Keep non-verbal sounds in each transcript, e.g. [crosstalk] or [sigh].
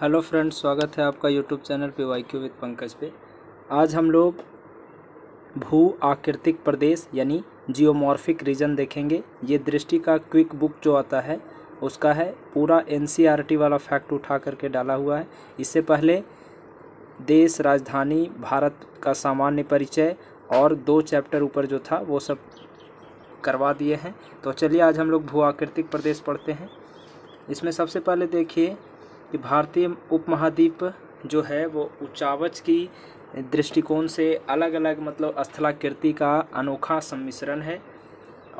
Hello friends स्वागत है आपका यूट्यूब चैनल पे वाई क्यू विद पंकज पे आज हम लोग भू आकृतिक प्रदेश यानी जियोमॉर्फिक रीजन देखेंगे ये दृष्टि का क्विक बुक जो आता है उसका है पूरा एनसीईआरटी e वाला फैक्ट उठा करके डाला हुआ है इससे पहले देश राजधानी भारत का सामान्य परिचय और दो चैप्टर ऊपर जो था वो सब करवा दिए हैं तो चलिए आज हम लोग भू आकृतिक प्रदेश पढ़ते हैं इसमें सबसे पहले देखिए कि भारतीय उपमहाद्वीप जो है वो उचावच की दृष्टिकोण से अलग अलग मतलब स्थलाकृति का अनोखा सम्मिश्रण है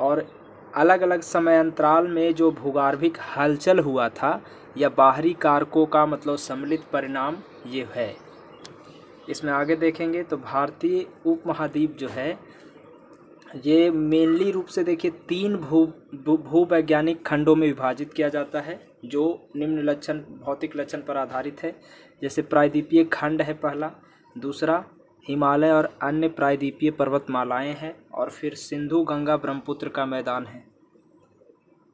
और अलग अलग समय अंतराल में जो भूगर्भिक हलचल हुआ था या बाहरी कारकों का मतलब सम्मिलित परिणाम ये है इसमें आगे देखेंगे तो भारतीय उपमहाद्वीप जो है ये मेनली रूप से देखिए तीन भू भूवैज्ञानिक खंडों में विभाजित किया जाता है जो निम्न लक्षण भौतिक लक्षण पर आधारित है जैसे प्रायद्वीपीय खंड है पहला दूसरा हिमालय और अन्य प्रायद्वीपीय पर्वतमालाएं हैं और फिर सिंधु गंगा ब्रह्मपुत्र का मैदान है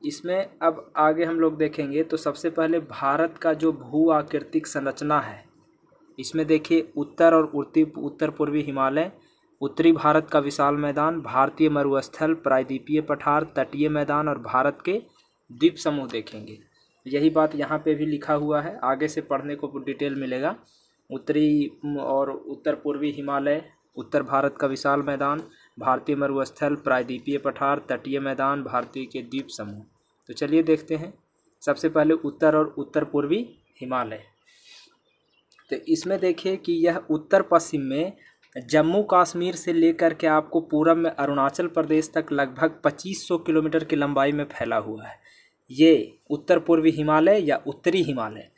इसमें अब आगे हम लोग देखेंगे तो सबसे पहले भारत का जो भू आकृतिक संरचना है इसमें देखिए उत्तर और उत्तरी उत्तर पूर्वी हिमालय उत्तरी भारत का विशाल मैदान भारतीय मरुस्थल प्रायद्वीपीय पठार तटीय मैदान और भारत के द्वीप समूह देखेंगे यही बात यहाँ पे भी लिखा हुआ है आगे से पढ़ने को डिटेल मिलेगा उत्तरी और उत्तर पूर्वी हिमालय उत्तर भारत का विशाल मैदान भारतीय मरुस्थल प्रायद्वीपीय पठार तटीय मैदान भारतीय के द्वीप समूह तो चलिए देखते हैं सबसे पहले उत्तर और उत्तर पूर्वी हिमालय तो इसमें देखिए कि यह उत्तर पश्चिम में जम्मू कश्मीर से लेकर के आपको पूरब में अरुणाचल प्रदेश तक लगभग 2500 किलोमीटर की लंबाई में फैला हुआ है ये उत्तर पूर्वी हिमालय या उत्तरी हिमालय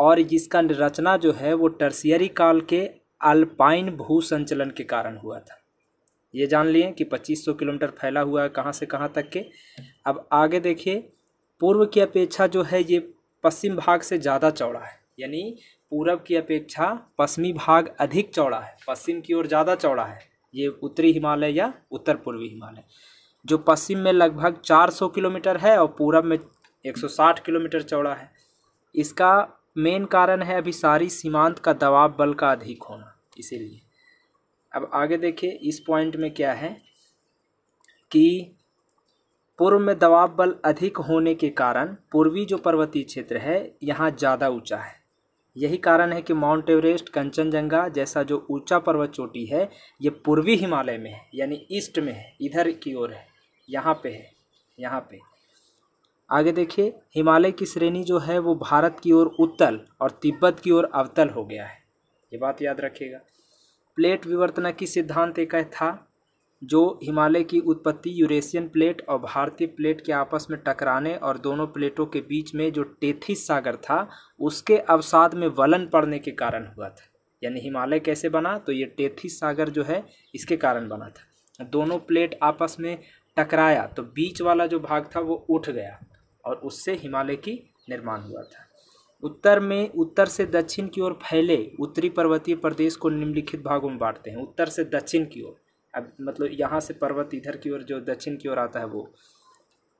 और इसका रचना जो है वो टर्सियरी काल के अल्पाइन भू संचलन के कारण हुआ था ये जान लिए कि 2500 किलोमीटर फैला हुआ है कहाँ से कहाँ तक के अब आगे देखिए पूर्व की अपेक्षा जो है ये पश्चिम भाग से ज़्यादा चौड़ा है यानी पूर्व की अपेक्षा पश्चिमी भाग अधिक चौड़ा है पश्चिम की ओर ज़्यादा चौड़ा है ये उत्तरी हिमालय या उत्तर पूर्वी हिमालय जो पश्चिम में लगभग 400 किलोमीटर है और पूरब में 160 किलोमीटर चौड़ा है इसका मेन कारण है अभी सारी सीमांत का दबाव बल का अधिक होना इसीलिए अब आगे देखिए इस पॉइंट में क्या है कि पूर्व में दबाव बल अधिक होने के कारण पूर्वी जो पर्वतीय क्षेत्र है यहाँ ज़्यादा ऊंचा है यही कारण है कि माउंट एवरेस्ट कंचनजंगा जैसा जो ऊंचा पर्वत चोटी है ये पूर्वी हिमालय में है यानी ईस्ट में है इधर की ओर है यहाँ पे है यहाँ पे आगे देखिए हिमालय की श्रेणी जो है वो भारत की ओर उत्तल और तिब्बत की ओर अवतल हो गया है ये बात याद रखिएगा प्लेट विवर्तना की सिद्धांत एक था जो हिमालय की उत्पत्ति यूरेशियन प्लेट और भारतीय प्लेट के आपस में टकराने और दोनों प्लेटों के बीच में जो टेथिस सागर था उसके अवसाद में वलन पड़ने के कारण हुआ था यानी हिमालय कैसे बना तो ये टेथिस सागर जो है इसके कारण बना था दोनों प्लेट आपस में टकराया तो बीच वाला जो भाग था वो उठ गया और उससे हिमालय की निर्माण हुआ था उत्तर में उत्तर से दक्षिण की ओर फैले उत्तरी पर्वतीय प्रदेश को निम्नलिखित भागों में बांटते हैं उत्तर से दक्षिण की ओर अब मतलब यहाँ से पर्वत इधर की ओर जो दक्षिण की ओर आता है वो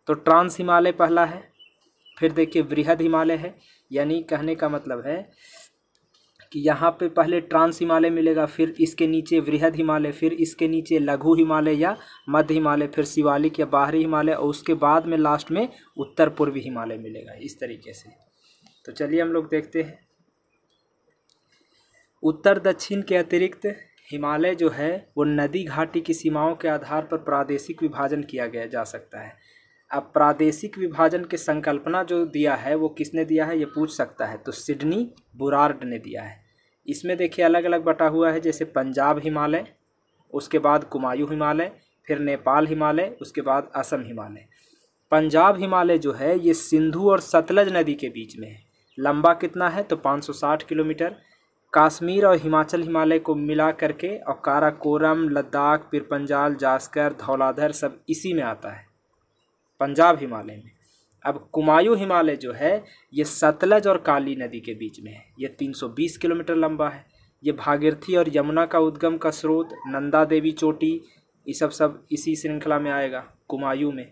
तो ट्रांस हिमालय पहला है फिर देखिए वृहद हिमालय है यानी कहने का मतलब है कि यहाँ पे पहले ट्रांस हिमालय मिलेगा फिर इसके नीचे वृहद हिमालय फिर इसके नीचे लघु हिमालय या मध्य हिमालय फिर शिवालिक या बाहरी हिमालय और उसके बाद में लास्ट में उत्तर पूर्वी हिमालय मिलेगा इस तरीके से तो चलिए हम लोग देखते हैं उत्तर दक्षिण के अतिरिक्त हिमालय जो है वो नदी घाटी की सीमाओं के आधार पर प्रादेशिक विभाजन किया गया जा सकता है अब प्रादेशिक विभाजन के संकल्पना जो दिया है वो किसने दिया है ये पूछ सकता है तो सिडनी बुरार्ड ने दिया है इसमें देखिए अलग अलग बटा हुआ है जैसे पंजाब हिमालय उसके बाद कुमायूं हिमालय फिर नेपाल हिमालय उसके बाद असम हिमालय पंजाब हिमालय जो है ये सिंधु और सतलज नदी के बीच में है लंबा कितना है तो 560 किलोमीटर काश्मीर और हिमाचल हिमालय को मिला करके और काराकोरम लद्दाख पिरपंजाल पंजाल जास्कर धौलाधर सब इसी में आता है पंजाब हिमालय में अब कुमायूं हिमालय जो है ये सतलज और काली नदी के बीच में है ये 320 किलोमीटर लंबा है ये भागीरथी और यमुना का उद्गम का स्रोत नंदा देवी चोटी ये सब सब इसी श्रृंखला में आएगा कुमायूं में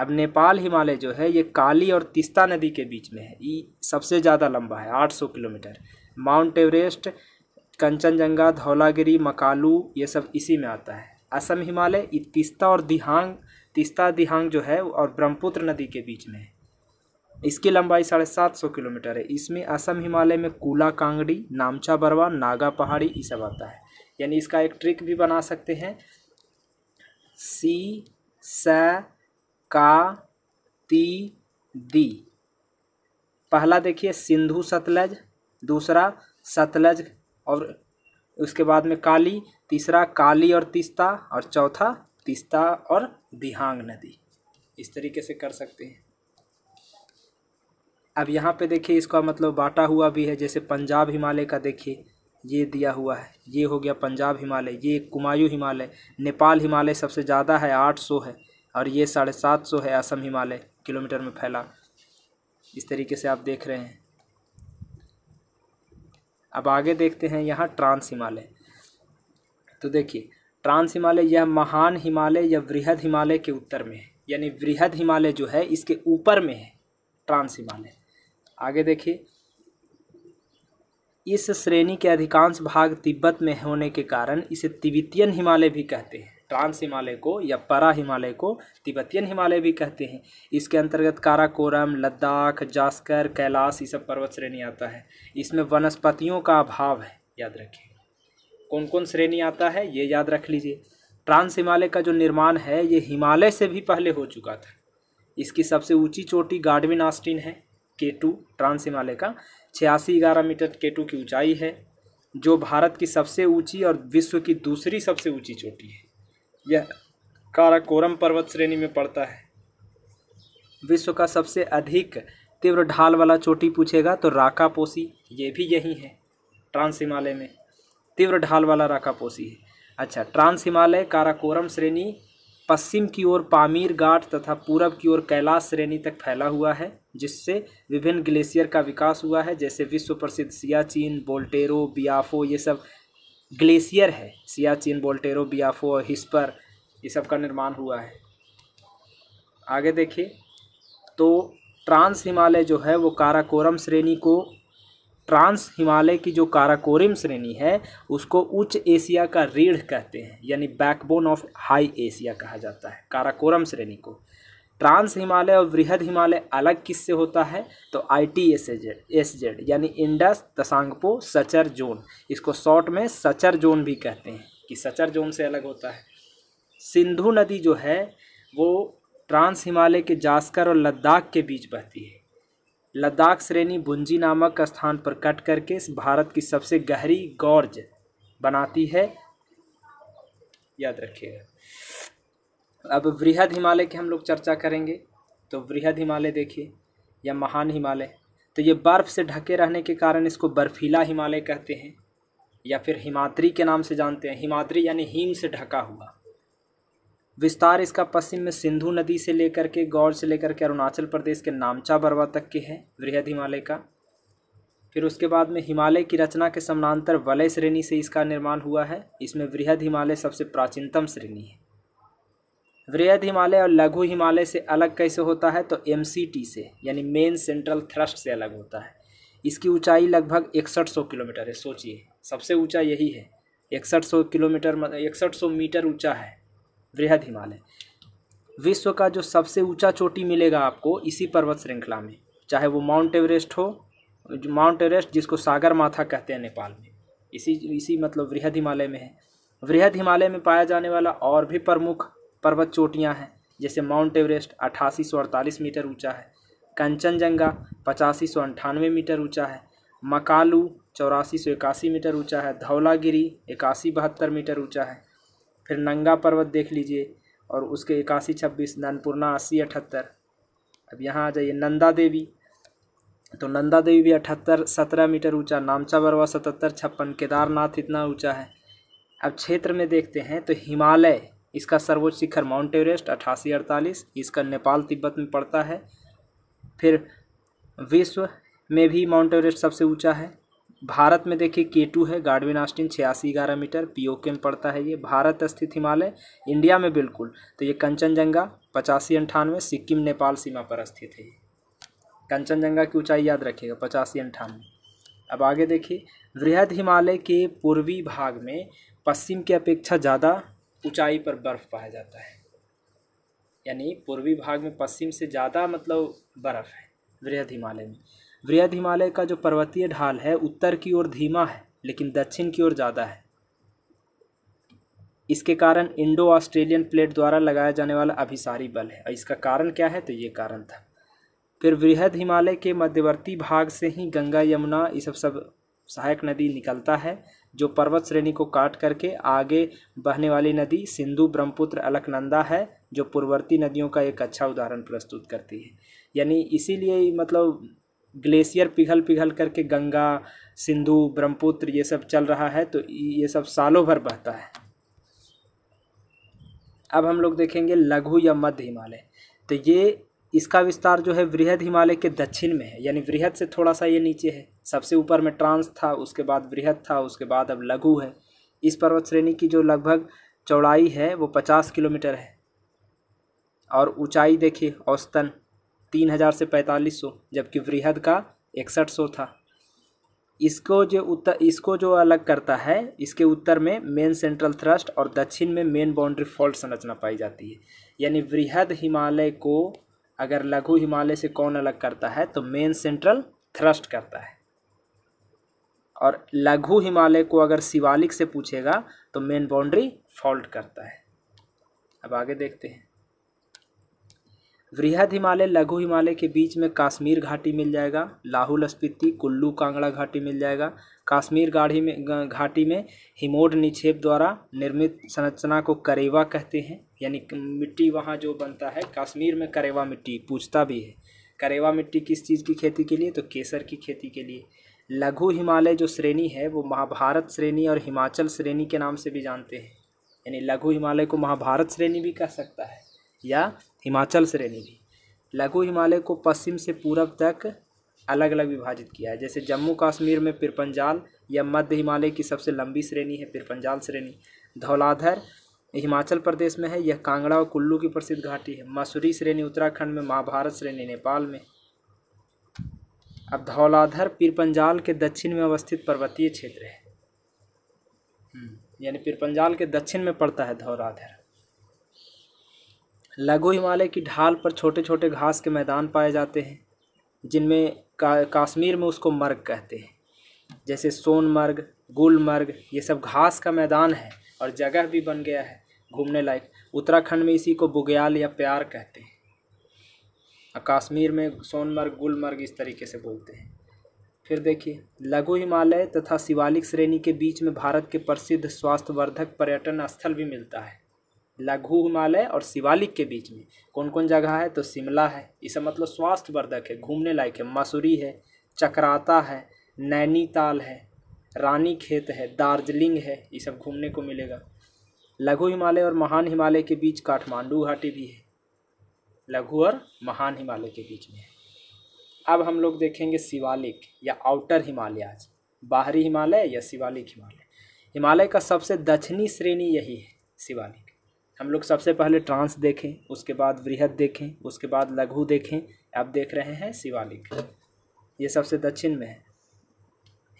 अब नेपाल हिमालय जो है ये काली और तिस्ता नदी के बीच में है ये सबसे ज़्यादा लंबा है 800 kilometre Mount Everest Kanchenjunga Dhaulagiri Makalu ये सब इसी में आता है असम हिमालय ये तिस्ता और दिहांग तीस्ता दिहांग जो है और ब्रह्मपुत्र नदी के बीच में है इसकी लंबाई साढ़े सात सौ किलोमीटर है इसमें असम हिमालय में कूला कांगड़ी नामचा बरवा नागा पहाड़ी ये सब आता है यानी इसका एक ट्रिक भी बना सकते हैं सी स का ती दी पहला देखिए सिंधु सतलज दूसरा सतलज और उसके बाद में काली तीसरा काली और तीस्ता और चौथा तिस्ता और बिहांग नदी इस तरीके से कर सकते हैं अब यहाँ पे देखिए इसका मतलब बांटा हुआ भी है जैसे पंजाब हिमालय का देखिए ये दिया हुआ है ये हो गया पंजाब हिमालय ये कुमायूं हिमालय नेपाल हिमालय सबसे ज़्यादा है आठ सौ है और ये साढ़े सात सौ है असम हिमालय किलोमीटर में फैला इस तरीके से आप देख रहे हैं अब आगे देखते हैं यहाँ ट्रांस हिमालय तो देखिए ट्रांस हिमालय यह महान हिमालय या वृहद हिमालय के उत्तर में है यानी वृहद हिमालय जो है इसके ऊपर में है ट्रांस हिमालय आगे देखिए इस श्रेणी के अधिकांश भाग तिब्बत में होने के कारण इसे तिब्बतियन हिमालय भी कहते हैं ट्रांस हिमालय को या परा हिमालय को तिब्बतियन हिमालय भी कहते हैं इसके अंतर्गत काराकोरम लद्दाख जास्कर कैलाश ये सब पर्वत श्रेणी आता है इसमें वनस्पतियों का अभाव है याद रखें कौन कौन श्रेणी आता है ये याद रख लीजिए ट्रांस हिमालय का जो निर्माण है ये हिमालय से भी पहले हो चुका था इसकी सबसे ऊंची चोटी गार्डविन आस्टिन है के टू ट्रांस हिमालय का छियासी ग्यारह मीटर के टू की ऊंचाई है जो भारत की सबसे ऊंची और विश्व की दूसरी सबसे ऊंची चोटी है यह काराकोरम पर्वत श्रेणी में पड़ता है विश्व का सबसे अधिक तीव्र ढाल वाला चोटी पूछेगा तो पोसी ये भी यही है ट्रांस हिमालय में तीव्र ढाल वाला राकापोसी है अच्छा ट्रांस हिमालय काराकोरम श्रेणी पश्चिम की ओर पामीर घाट तथा पूरब की ओर कैलाश श्रेणी तक फैला हुआ है जिससे विभिन्न ग्लेशियर का विकास हुआ है जैसे विश्व प्रसिद्ध सियाचिन बोल्टेरो बियाफो ये सब ग्लेशियर है सियाचिन बोल्टेरो बियाफो और हिस्पर ये सब का निर्माण हुआ है आगे देखिए तो ट्रांस हिमालय जो है वो काराकोरम श्रेणी को ट्रांस हिमालय की जो काराकोरम श्रेणी है उसको उच्च एशिया का रीढ़ कहते हैं यानी बैकबोन ऑफ हाई एशिया कहा जाता है काराकोरम श्रेणी को ट्रांस हिमालय और वृहद हिमालय अलग किससे होता है तो I T S Z S Z यानी इंडस तसांगपो सचर जोन इसको शॉर्ट में सचर जोन भी कहते हैं कि सचर जोन से अलग होता है सिंधु नदी जो है वो ट्रांस हिमालय के जास्कर और लद्दाख के बीच बहती है लद्दाख श्रेणी बुंजी नामक स्थान पर कट करके भारत की सबसे गहरी गौरज बनाती है याद रखिएगा अब वृहद हिमालय की हम लोग चर्चा करेंगे तो वृहद हिमालय देखिए या महान हिमालय तो ये बर्फ़ से ढके रहने के कारण इसको बर्फीला हिमालय कहते हैं या फिर हिमाद्री के नाम से जानते हैं हिमाद्री यानी हिम से ढका हुआ विस्तार इसका पश्चिम में सिंधु नदी से लेकर के गौर से लेकर के अरुणाचल प्रदेश के नामचा बरवा तक के है वृहद हिमालय का फिर उसके बाद में हिमालय की रचना के समानांतर वलय श्रेणी से इसका निर्माण हुआ है इसमें वृहद हिमालय सबसे प्राचीनतम श्रेणी है वृहद हिमालय और लघु हिमालय से अलग कैसे होता है तो एम से यानी मेन सेंट्रल थ्रस्ट से अलग होता है इसकी ऊंचाई लगभग इकसठ सौ किलोमीटर है सोचिए सबसे ऊंचा यही है इकसठ सौ किलोमीटर मतलब इकसठ सौ मीटर ऊंचा है वृहद हिमालय विश्व का जो सबसे ऊंचा चोटी मिलेगा आपको इसी पर्वत श्रृंखला में चाहे वो माउंट एवरेस्ट हो माउंट एवरेस्ट जिसको सागर माथा कहते हैं नेपाल में इसी इसी मतलब वृहद हिमालय में है वृहद हिमालय में पाया जाने वाला और भी प्रमुख पर्वत चोटियाँ हैं जैसे माउंट एवरेस्ट अठासी सौ अड़तालीस मीटर ऊंचा है कंचनजंगा पचासी सौ अंठानवे मीटर ऊंचा है मकालू चौरासी सौ इक्यासी मीटर ऊंचा है धौलागिरी इक्यासी बहत्तर मीटर ऊंचा है फिर नंगा पर्वत देख लीजिए और उसके इक्यासी छब्बीस नानपुरना अस्सी अठहत्तर अब यहाँ आ जाइए नंदा देवी तो नंदा देवी भी अठहत्तर सत्रह मीटर ऊंचा नामचा बरवा सतहत्तर छप्पन केदारनाथ इतना ऊंचा है अब क्षेत्र में देखते हैं तो हिमालय इसका सर्वोच्च शिखर माउंट एवरेस्ट अठासी अड़तालीस इसका नेपाल तिब्बत में पड़ता है फिर विश्व में भी माउंट एवरेस्ट सबसे ऊंचा है भारत में देखिए के टू है गार्डविन आस्टिन छियासी ग्यारह मीटर पीओके में पड़ता है ये भारत स्थित हिमालय इंडिया में बिल्कुल तो ये कंचनजंगा पचासी अंठानवे सिक्किम नेपाल सीमा पर स्थित है कंचनजंगा की ऊंचाई याद रखिएगा पचासी अंठानवे अब आगे देखिए वृहद हिमालय के पूर्वी भाग में पश्चिम की अपेक्षा ज़्यादा ऊँचाई पर बर्फ़ पाया जाता है यानी पूर्वी भाग में पश्चिम से ज़्यादा मतलब बर्फ़ है वृहद हिमालय में वृहद हिमालय का जो पर्वतीय ढाल है उत्तर की ओर धीमा है लेकिन दक्षिण की ओर ज़्यादा है इसके कारण इंडो ऑस्ट्रेलियन प्लेट द्वारा लगाया जाने वाला अभिसारी बल है और इसका कारण क्या है तो ये कारण था फिर वृहद हिमालय के मध्यवर्ती भाग से ही गंगा यमुना ये सब सब सहायक नदी निकलता है जो पर्वत श्रेणी को काट करके आगे बहने वाली नदी सिंधु ब्रह्मपुत्र अलकनंदा है जो पूर्ववर्ती नदियों का एक अच्छा उदाहरण प्रस्तुत करती है यानी इसीलिए मतलब ग्लेशियर पिघल पिघल करके गंगा सिंधु ब्रह्मपुत्र ये सब चल रहा है तो ये सब सालों भर बहता है अब हम लोग देखेंगे लघु या मध्य हिमालय तो ये इसका विस्तार जो है वृहद हिमालय के दक्षिण में है यानी वृहद से थोड़ा सा ये नीचे है सबसे ऊपर में ट्रांस था उसके बाद वृहद था उसके बाद अब लघु है इस पर्वत श्रेणी की जो लगभग चौड़ाई है वो पचास किलोमीटर है और ऊंचाई देखिए औसतन तीन हज़ार से पैंतालीस सौ जबकि वृहद का इकसठ सौ था इसको जो उत्तर इसको जो अलग करता है इसके उत्तर में मेन सेंट्रल थ्रस्ट और दक्षिण में मेन बाउंड्री फॉल्ट संरचना पाई जाती है यानी वृहद हिमालय को अगर लघु हिमालय से कौन अलग करता है तो मेन सेंट्रल थ्रस्ट करता है और लघु हिमालय को अगर शिवालिक से पूछेगा तो मेन बाउंड्री फॉल्ट करता है अब आगे देखते हैं वृहद हिमालय लघु हिमालय के बीच में काश्मीर घाटी मिल जाएगा लाहौल स्पीति कुल्लू कांगड़ा घाटी मिल जाएगा काश्मीर गाढ़ी में घाटी में हिमोड निक्षेप द्वारा निर्मित संरचना को करेवा कहते हैं यानी मिट्टी वहाँ जो बनता है कश्मीर में करेवा मिट्टी पूछता भी है करेवा मिट्टी किस चीज़ की खेती के लिए तो केसर की खेती के लिए लघु हिमालय जो श्रेणी है वो महाभारत श्रेणी और हिमाचल श्रेणी के नाम से भी जानते हैं यानी लघु हिमालय को महाभारत श्रेणी भी कह सकता है या हिमाचल श्रेणी भी लघु हिमालय को पश्चिम से पूरब तक अलग अलग विभाजित किया है जैसे जम्मू कश्मीर में पिरपंजाल या मध्य हिमालय की सबसे लंबी श्रेणी है पिरपंजाल श्रेणी धौलाधर हिमाचल प्रदेश में है यह कांगड़ा और कुल्लू की प्रसिद्ध घाटी है मसूरी श्रेणी उत्तराखंड में महाभारत श्रेणी नेपाल में अब धौलाधर पिरपंजाल के दक्षिण में अवस्थित पर्वतीय क्षेत्र है हम्म, यानी पिरपंजाल के दक्षिण में पड़ता है धौलाधर लघु हिमालय की ढाल पर छोटे छोटे घास के मैदान पाए जाते हैं जिनमें का, काश्मीर में उसको मर्ग कहते हैं जैसे सोनमर्ग गुलमर्ग ये सब घास का मैदान है और जगह भी बन गया है घूमने लायक उत्तराखंड में इसी को बुग्याल या प्यार कहते हैं और काश्मीर में सोनमर्ग गुलमर्ग इस तरीके से बोलते हैं फिर देखिए लघु हिमालय तथा शिवालिक श्रेणी के बीच में भारत के प्रसिद्ध स्वास्थ्यवर्धक पर्यटन स्थल भी मिलता है लघु हिमालय और शिवालिक के बीच में कौन कौन जगह है तो शिमला है सब मतलब स्वास्थ्यवर्धक है घूमने लायक है मसूरी है चक्राता है नैनीताल है रानी खेत है दार्जिलिंग है ये सब घूमने को मिलेगा लघु हिमालय और महान हिमालय के बीच काठमांडू घाटी भी है लघु और महान हिमालय के बीच में है अब हम लोग देखेंगे शिवालिक या आउटर हिमालयाज बाहरी हिमालय या शिवालिक हिमालय हिमालय का सबसे दक्षिणी श्रेणी यही है शिवालिक हम लोग सबसे पहले ट्रांस देखें उसके बाद वृहद देखें उसके बाद लघु देखें आप देख रहे हैं शिवालिक ये सबसे दक्षिण में है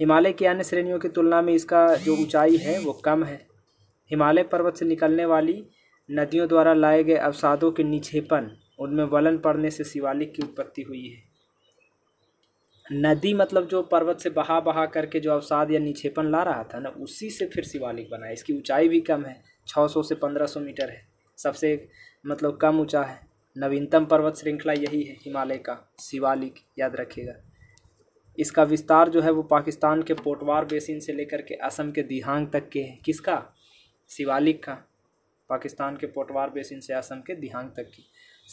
हिमालय की अन्य श्रेणियों की तुलना में इसका जो ऊंचाई है वो कम है हिमालय पर्वत से निकलने वाली नदियों द्वारा लाए गए अवसादों के निक्षेपण उनमें वलन पड़ने से शिवालिक की उत्पत्ति हुई है नदी मतलब जो पर्वत से बहा बहा करके जो अवसाद या निक्षेपण ला रहा था ना उसी से फिर शिवालिक बना इसकी ऊंचाई भी कम है 600 से 1500 मीटर है सबसे मतलब कम ऊंचा है नवीनतम पर्वत श्रृंखला यही है हिमालय का शिवालिक याद रखिएगा इसका विस्तार जो है वो पाकिस्तान के पोटवार बेसिन से लेकर के असम के दिहांग तक के हैं किसका शिवालिक का पाकिस्तान के पोटवार बेसिन से असम के दिहांग तक की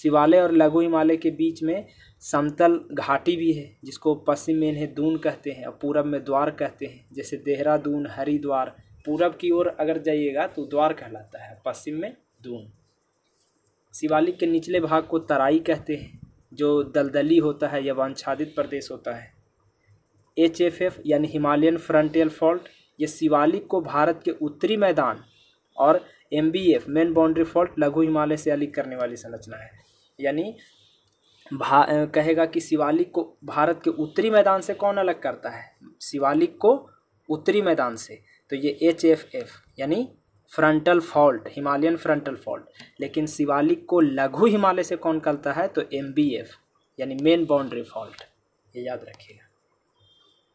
शिवालय और लघु हिमालय के बीच में समतल घाटी भी है जिसको पश्चिम में इन्हें दून कहते हैं और पूरब में द्वार कहते हैं जैसे देहरादून हरिद्वार पूरब की ओर अगर जाइएगा तो द्वार कहलाता है पश्चिम में दून शिवालिक के निचले भाग को तराई कहते हैं जो दलदली होता है या वांछादित प्रदेश होता है एच एफ एफ यानी हिमालयन फ्रंटियर फॉल्ट ये शिवालिक को भारत के उत्तरी मैदान और M B F main boundary fault लघु हिमालय से अलग करने वाली संरचना है यानी भा कहेगा कि शिवालिक को भारत के उत्तरी मैदान से कौन अलग करता है शिवालिक को उत्तरी मैदान से तो ये एच एफ एफ यानी frontal fault Himalayan frontal fault लेकिन शिवालिक को लघु हिमालय से कौन करता है तो एम बी एफ यानी मेन बाउंड्री फॉल्ट ये याद रखिएगा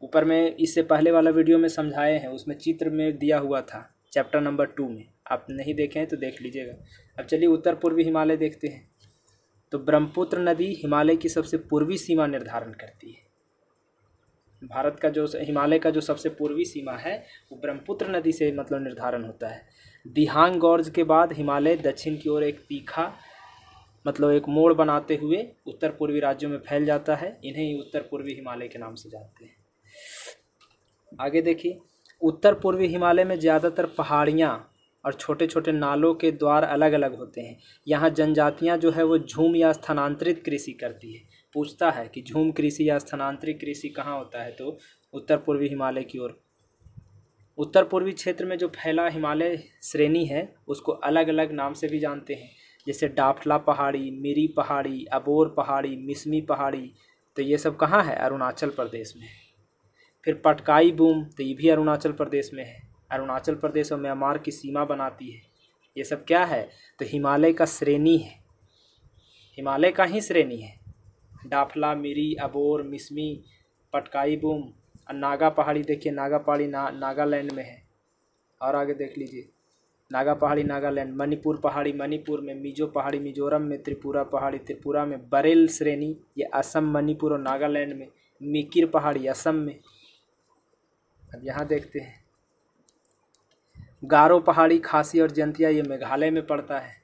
ऊपर में इससे पहले वाला वीडियो में समझाए हैं उसमें चित्र में दिया हुआ था चैप्टर नंबर टू में आप नहीं देखे हैं तो देख लीजिएगा अब चलिए उत्तर पूर्वी हिमालय देखते हैं तो ब्रह्मपुत्र नदी हिमालय की सबसे पूर्वी सीमा निर्धारण करती है भारत का जो हिमालय का जो सबसे पूर्वी सीमा है वो ब्रह्मपुत्र नदी से मतलब निर्धारण होता है दिहांग गौरज के बाद हिमालय दक्षिण की ओर एक तीखा मतलब एक मोड़ बनाते हुए उत्तर पूर्वी राज्यों में फैल जाता है इन्हें ही उत्तर पूर्वी हिमालय के नाम से जानते हैं आगे देखिए उत्तर पूर्वी हिमालय में ज़्यादातर पहाड़ियाँ और छोटे छोटे नालों के द्वार अलग अलग होते हैं यहाँ जनजातियाँ जो है वो झूम या स्थानांतरित कृषि करती है पूछता है कि झूम कृषि या स्थानांतरित कृषि कहाँ होता है तो उत्तर पूर्वी हिमालय की ओर उत्तर पूर्वी क्षेत्र में जो फैला हिमालय श्रेणी है उसको अलग अलग नाम से भी जानते हैं जैसे डाफला पहाड़ी मिरी पहाड़ी अबोर पहाड़ी मिसमी पहाड़ी तो ये सब कहाँ है अरुणाचल प्रदेश में फिर पटकाई बूम तो ये भी अरुणाचल प्रदेश में है अरुणाचल प्रदेश और म्यांमार की सीमा बनाती है ये सब क्या है तो हिमालय का श्रेणी है हिमालय का ही श्रेणी है डाफला मिरी अबोर मिसमी पटकाई बूम और नागा पहाड़ी देखिए नागा पहाड़ी ना नागालैंड में है और आगे देख लीजिए नागा पहाड़ी नागालैंड मणिपुर पहाड़ी मणिपुर में मिजो पहाड़ी मिजोरम में त्रिपुरा पहाड़ी त्रिपुरा में बरेल श्रेणी ये असम मणिपुर और नागालैंड में मिकिर पहाड़ी असम में अब यहाँ देखते हैं गारो पहाड़ी खासी और जंतिया ये मेघालय में पड़ता है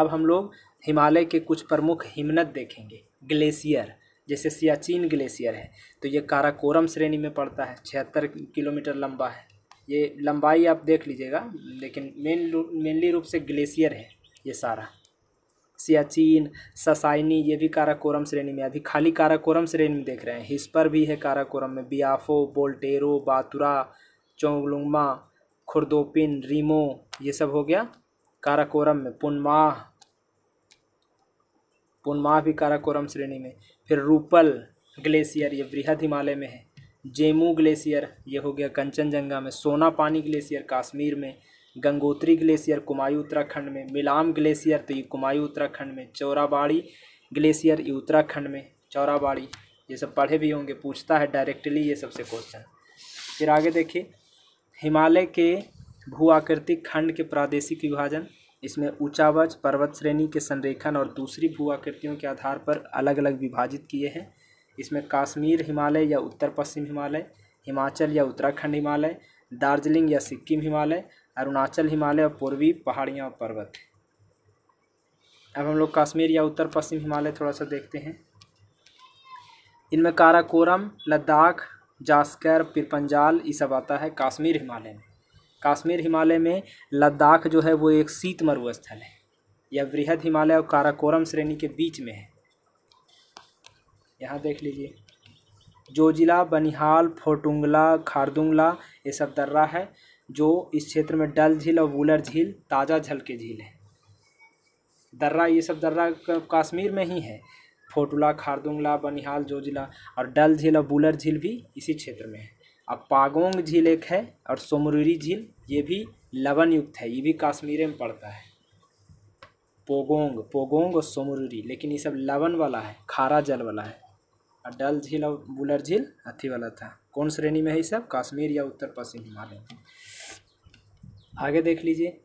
अब हम लोग हिमालय के कुछ प्रमुख हिमनत देखेंगे ग्लेशियर जैसे सियाचिन ग्लेशियर है तो ये काराकोरम श्रेणी में पड़ता है छिहत्तर किलोमीटर लंबा है ये लंबाई आप देख लीजिएगा लेकिन मेन मेनली रूप से ग्लेशियर है ये सारा सियाचिन ससाइनी ये भी काराकोरम श्रेणी में अभी खाली काराकोरम श्रेणी में देख रहे हैं हिस्पर भी है काराकोरम में बियाफो बोल्टेरो बातुरा चोंगलुंगमा खुरदोपिन रीमो ये सब हो गया काराकोरम में पुनमाह भी काराकोरम श्रेणी में फिर रूपल ग्लेशियर ये वृहद हिमालय में है जेमू ग्लेशियर ये हो गया कंचनजंगा में सोना पानी ग्लेशियर कश्मीर में गंगोत्री ग्लेशियर कुमायूं उत्तराखंड में मिलाम ग्लेशियर तो ये कुमायूं उत्तराखंड में चौराबाड़ी ग्लेशियर ये उत्तराखंड में चौराबाड़ी ये सब पढ़े भी होंगे पूछता है डायरेक्टली ये सबसे क्वेश्चन फिर आगे देखिए हिमालय के भू आकृतिक खंड के प्रादेशिक विभाजन इसमें ऊंचावच पर्वत श्रेणी के संरेखण और दूसरी भू आकृतियों के आधार पर अलग अलग विभाजित किए हैं इसमें काश्मीर हिमालय या उत्तर पश्चिम हिमालय हिमाचल या उत्तराखंड हिमालय दार्जिलिंग या सिक्किम हिमालय अरुणाचल हिमालय और पूर्वी पहाड़ियाँ और पर्वत अब हम लोग कश्मीर या उत्तर पश्चिम हिमालय थोड़ा सा देखते हैं इनमें काराकोरम लद्दाख जास्कर पिरपंजाल ये सब आता है कश्मीर हिमालय में काश्मीर हिमालय में लद्दाख जो है वो एक शीत मरुस्थल है यह वृहद हिमालय और काराकोरम श्रेणी के बीच में है यहाँ देख लीजिए जोजिला बनिहाल फोटुंगला खारदुंगला ये सब दर्रा है जो इस क्षेत्र में डल झील और वूलर झील ताज़ा झल के झील है दर्रा ये सब दर्रा काश्मीर में ही है फोटुला खारदुंगला बनिहाल जोजिला और डल झील और बूलर झील भी इसी क्षेत्र में है अब पागोंग झील एक है और सोमरूरी झील ये भी लवन युक्त है ये भी काश्मीर में पड़ता है पोगोंग पोगोंग और सोमरूरी लेकिन ये सब लवन वाला है खारा जल वाला है और डल झील और बुलर झील अथी वाला था कौन श्रेणी में है ये सब काश्मीर या उत्तर पश्चिम हिमालय आगे देख लीजिए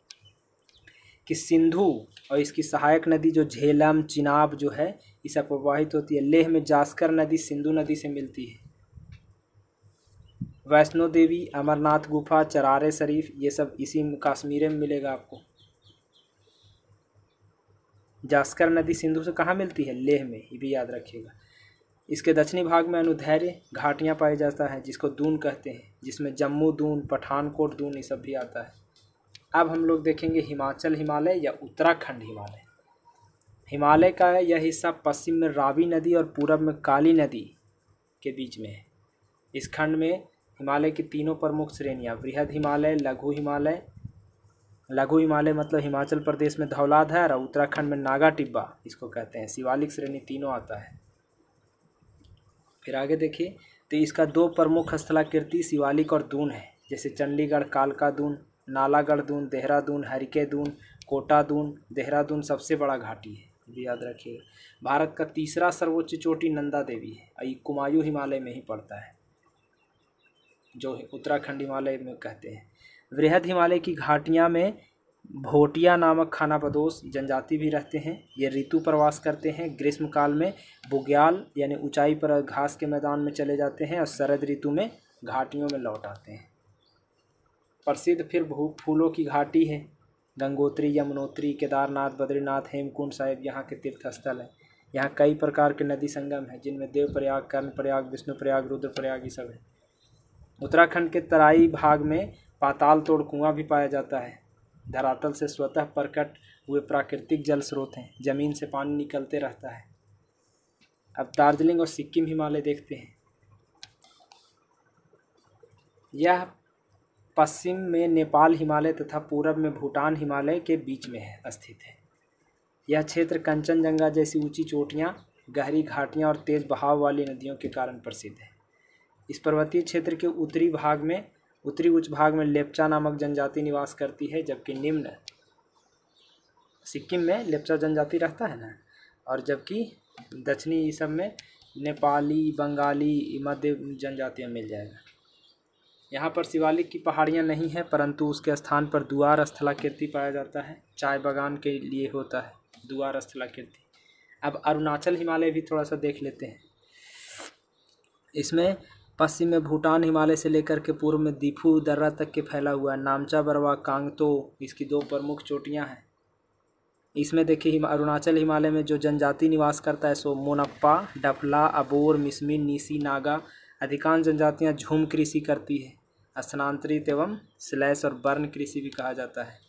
कि सिंधु और इसकी सहायक नदी जो झेलम चिनाब जो है ये सब प्रवाहित होती है लेह में जास्कर नदी सिंधु नदी से मिलती है वैष्णो देवी अमरनाथ गुफा चरार शरीफ ये सब इसी कश्मीर में मिलेगा आपको जास्कर नदी सिंधु से कहाँ मिलती है लेह में ये भी याद रखिएगा इसके दक्षिणी भाग में अनुधैर्य घाटियाँ पाया जाता है जिसको दून कहते हैं जिसमें जम्मू दून पठानकोट दून ये सब भी आता है अब हम लोग देखेंगे हिमाचल हिमालय या उत्तराखंड हिमालय हिमालय का यह हिस्सा पश्चिम में रावी नदी और पूरब में काली नदी के बीच में है इस खंड में हिमालय की तीनों प्रमुख श्रेणियाँ वृहद हिमालय लघु हिमालय लघु हिमालय मतलब हिमाचल प्रदेश में धौलाधार और उत्तराखंड में नागा टिब्बा इसको कहते हैं शिवालिक श्रेणी तीनों आता है फिर आगे देखिए तो इसका दो प्रमुख स्थलाकृति शिवालिक और दून है जैसे चंडीगढ़ कालका दून नालागढ़ दून देहरादून हरिके दून कोटा दून देहरादून सबसे बड़ा घाटी है भी याद रखिएगा भारत का तीसरा सर्वोच्च चोटी नंदा देवी है ये कुमायूं हिमालय में ही पड़ता है जो उत्तराखंड हिमालय में कहते हैं वृहद हिमालय की घाटियाँ में भोटिया नामक खाना प्रदोष जनजाति भी रहते हैं ये ऋतु प्रवास करते हैं ग्रीष्म काल में बुग्याल यानी ऊंचाई पर घास के मैदान में चले जाते हैं और शरद ऋतु में घाटियों में लौट आते हैं प्रसिद्ध फिर भू फूलों की घाटी है गंगोत्री यमुनोत्री केदारनाथ बद्रीनाथ हेमकुंड साहिब यहाँ के तीर्थ स्थल हैं यहाँ कई प्रकार के नदी संगम हैं जिनमें देवप्रयाग कर्णप्रयाग विष्णुप्रयाग रुद्रप्रयाग ये सब है उत्तराखंड के तराई भाग में पाताल तोड़ कुआं भी पाया जाता है धरातल से स्वतः प्रकट हुए प्राकृतिक जल स्रोत हैं जमीन से पानी निकलते रहता है अब दार्जिलिंग और सिक्किम हिमालय देखते हैं यह पश्चिम में नेपाल हिमालय तथा पूरब में भूटान हिमालय के बीच में है स्थित है यह क्षेत्र कंचनजंगा जैसी ऊंची चोटियाँ गहरी घाटियाँ और तेज बहाव वाली नदियों के कारण प्रसिद्ध है इस पर्वतीय क्षेत्र के उत्तरी भाग में उत्तरी उच्च भाग में लेप्चा नामक जनजाति निवास करती है जबकि निम्न सिक्किम में लेपचा जनजाति रहता है ना और जबकि दक्षिणी सब में नेपाली बंगाली मध्य जनजातियाँ मिल जाएगा यहाँ पर शिवालिक की पहाड़ियाँ नहीं हैं परंतु उसके स्थान पर दुआर स्थलाकृति पाया जाता है चाय बागान के लिए होता है दुआर स्थलाकृति अब अरुणाचल हिमालय भी थोड़ा सा देख लेते हैं इसमें पश्चिम में भूटान हिमालय से लेकर के पूर्व में दीफू दर्रा तक के फैला हुआ है नामचा बरवा कांगतो इसकी दो प्रमुख चोटियाँ हैं इसमें देखिए हिमा, अरुणाचल हिमालय में जो जनजाति निवास करता है सो मोनप्पा डफला अबोर मिसमिन नीसी नागा अधिकांश जनजातियाँ झूम कृषि करती है स्थानांतरित एवं स्लैश और बर्ण कृषि भी कहा जाता है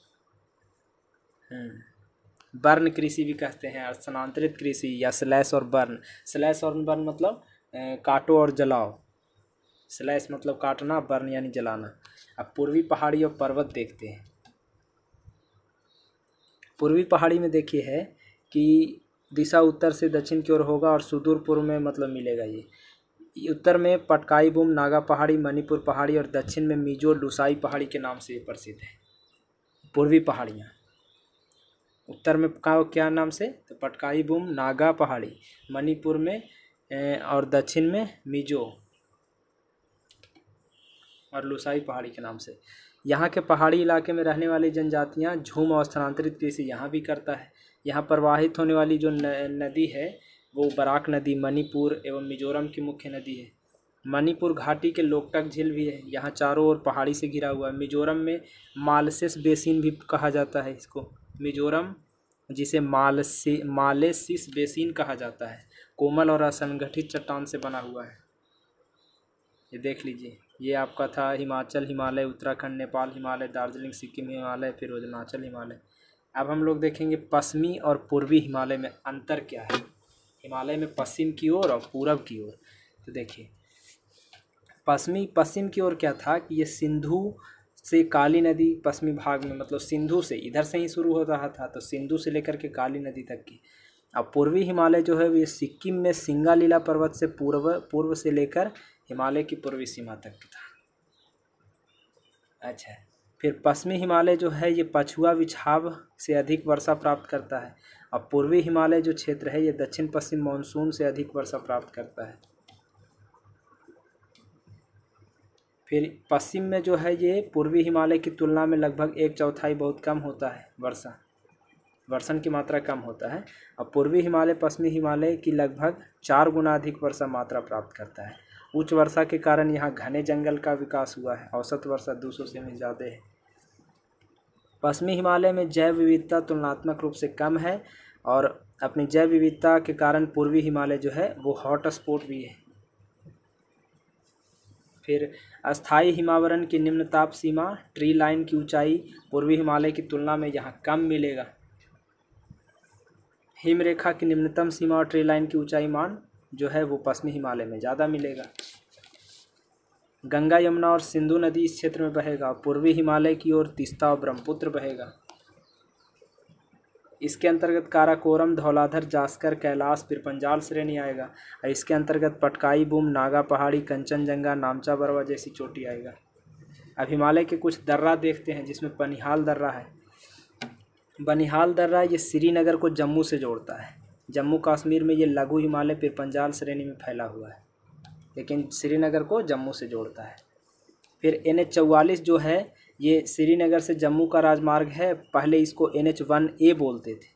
वर्ण हम्म। कृषि भी कहते हैं स्थानांतरित कृषि या स्लैश और बर्न स्लैश और बर्न मतलब काटो और जलाओ स्लैश मतलब काटना बर्न यानी जलाना अब पूर्वी पहाड़ी और पर्वत देखते हैं पूर्वी पहाड़ी में देखिए है कि दिशा उत्तर से दक्षिण की ओर होगा और सुदूर पूर्व में मतलब मिलेगा ये उत्तर में पटकाई बूम नागा पहाड़ी मणिपुर पहाड़ी और दक्षिण में मिजो लुसाई पहाड़ी के नाम से प्रसिद्ध है पूर्वी पहाड़ियाँ उत्तर में का क्या नाम से तो पटकाई बूम नागा पहाड़ी मणिपुर में और दक्षिण में मिजो और लुसाई पहाड़ी के नाम से यहाँ के पहाड़ी इलाके में रहने वाली जनजातियाँ झूम और स्थानांतरित कृषि यहाँ भी करता है यहाँ प्रवाहित होने वाली जो नदी है वो बराक नदी मणिपुर एवं मिजोरम की मुख्य नदी है मणिपुर घाटी के लोकटक झील भी है यहाँ चारों ओर पहाड़ी से घिरा हुआ है मिजोरम में मालसेस बेसिन भी कहा जाता है इसको मिजोरम जिसे मालसी मालेसिस बेसिन कहा जाता है कोमल और असंगठित चट्टान से बना हुआ है ये देख लीजिए ये आपका था हिमाचल हिमालय उत्तराखंड नेपाल हिमालय दार्जिलिंग सिक्किम हिमालय फिर अरुणाचल हिमालय अब हम लोग देखेंगे पश्चिमी और पूर्वी हिमालय में अंतर क्या है हिमालय में पश्चिम की ओर और पूरब की ओर तो देखिए पश्चिमी पश्चिम की ओर क्या था कि ये सिंधु से काली नदी पश्चिमी भाग में मतलब सिंधु से इधर से ही शुरू हो रहा था तो सिंधु से लेकर के काली नदी तक की अब पूर्वी हिमालय जो है ये सिक्किम में सिंगालीला पर्वत से पूर्व पूर्व से लेकर हिमालय की पूर्वी सीमा तक था अच्छा फिर पश्चिमी हिमालय जो है ये पछुआ विछाव से अधिक वर्षा प्राप्त करता है और पूर्वी हिमालय जो क्षेत्र है ये दक्षिण पश्चिम मानसून से अधिक वर्षा प्राप्त करता है फिर पश्चिम में जो है ये पूर्वी हिमालय की तुलना में लगभग एक चौथाई बहुत कम होता है वर्षा वर्षण की मात्रा कम होता है और पूर्वी हिमालय पश्चिमी हिमालय की लगभग चार गुना अधिक वर्षा मात्रा प्राप्त करता है उच्च वर्षा के कारण यहाँ घने जंगल का विकास हुआ है औसत वर्षा सौ से भी ज़्यादा है पश्चिमी हिमालय में जैव विविधता तुलनात्मक रूप से कम है और अपनी जैव विविधता के कारण पूर्वी हिमालय जो है वो हॉट स्पॉट भी है फिर अस्थाई हिमावरण की निम्न ताप सीमा ट्री लाइन की ऊंचाई पूर्वी हिमालय की तुलना में यहाँ कम मिलेगा हिमरेखा की निम्नतम सीमा और ट्री लाइन की ऊंचाई मान जो है वो पश्चिमी हिमालय में ज़्यादा मिलेगा गंगा यमुना और सिंधु नदी इस क्षेत्र में बहेगा पूर्वी हिमालय की ओर तीस्ता और ब्रह्मपुत्र बहेगा इसके अंतर्गत काराकोरम धौलाधर जास्कर कैलाश फिर पंजाल श्रेणी आएगा और इसके अंतर्गत पटकाई बूम नागा पहाड़ी कंचनजंगा नामचा बरवा जैसी चोटी आएगा अब हिमालय के कुछ दर्रा देखते हैं जिसमें बनिहाल दर्रा है बनिहाल दर्रा ये श्रीनगर को जम्मू से जोड़ता है जम्मू कश्मीर में ये लघु हिमालय फिर पंजाल श्रेणी में फैला हुआ है लेकिन श्रीनगर को जम्मू से जोड़ता है फिर एन एच चौवालीस जो है ये श्रीनगर से जम्मू का राजमार्ग है पहले इसको एन एच वन ए बोलते थे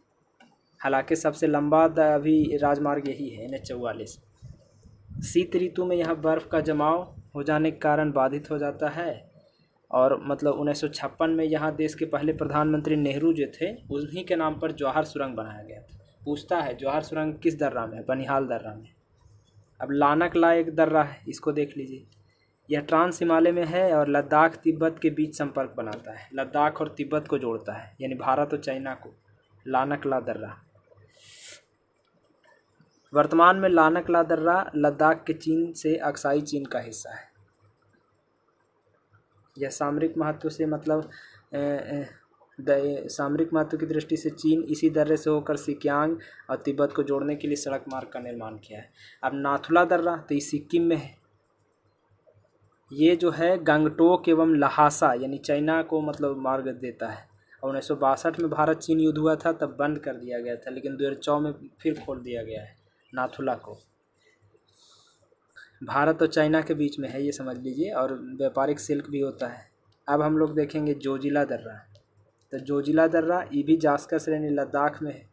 हालांकि सबसे लंबा अभी राजमार्ग यही है एन एच चौवालीस शीत ऋतु में यहाँ बर्फ़ का जमाव हो जाने के कारण बाधित हो जाता है और मतलब उन्नीस सौ छप्पन में यहाँ देश के पहले प्रधानमंत्री नेहरू जो थे उन्हीं के नाम पर जवाहर सुरंग बनाया गया था पूछता है जोहर सुरंग किस दर्रा में है बनिहाल दर्रा में अब लानक ला एक दर्रा है इसको देख लीजिए यह ट्रांस हिमालय में है और लद्दाख तिब्बत के बीच संपर्क बनाता है लद्दाख और तिब्बत को जोड़ता है यानी भारत और चाइना को लानक ला दर्रा वर्तमान में लानक ला दर्रा लद्दाख के चीन से अक्साई चीन का हिस्सा है यह सामरिक महत्व से मतलब सामरिक महत्व की दृष्टि से चीन इसी दर्रे से होकर सिक्यांग और तिब्बत को जोड़ने के लिए सड़क मार्ग का निर्माण किया है अब नाथुला दर्रा तो ये सिक्किम में है ये जो है गंगटोक एवं लहासा यानी चाइना को मतलब मार्ग देता है और उन्नीस सौ बासठ में भारत चीन युद्ध हुआ था तब बंद कर दिया गया था लेकिन दो हज़ार चौ में फिर खोल दिया गया है नाथुला को भारत और चाइना के बीच में है ये समझ लीजिए और व्यापारिक सिल्क भी होता है अब हम लोग देखेंगे जोजिला दर्रा तो जोजिला दर्रा ये भी जासका श्रेणी लद्दाख में है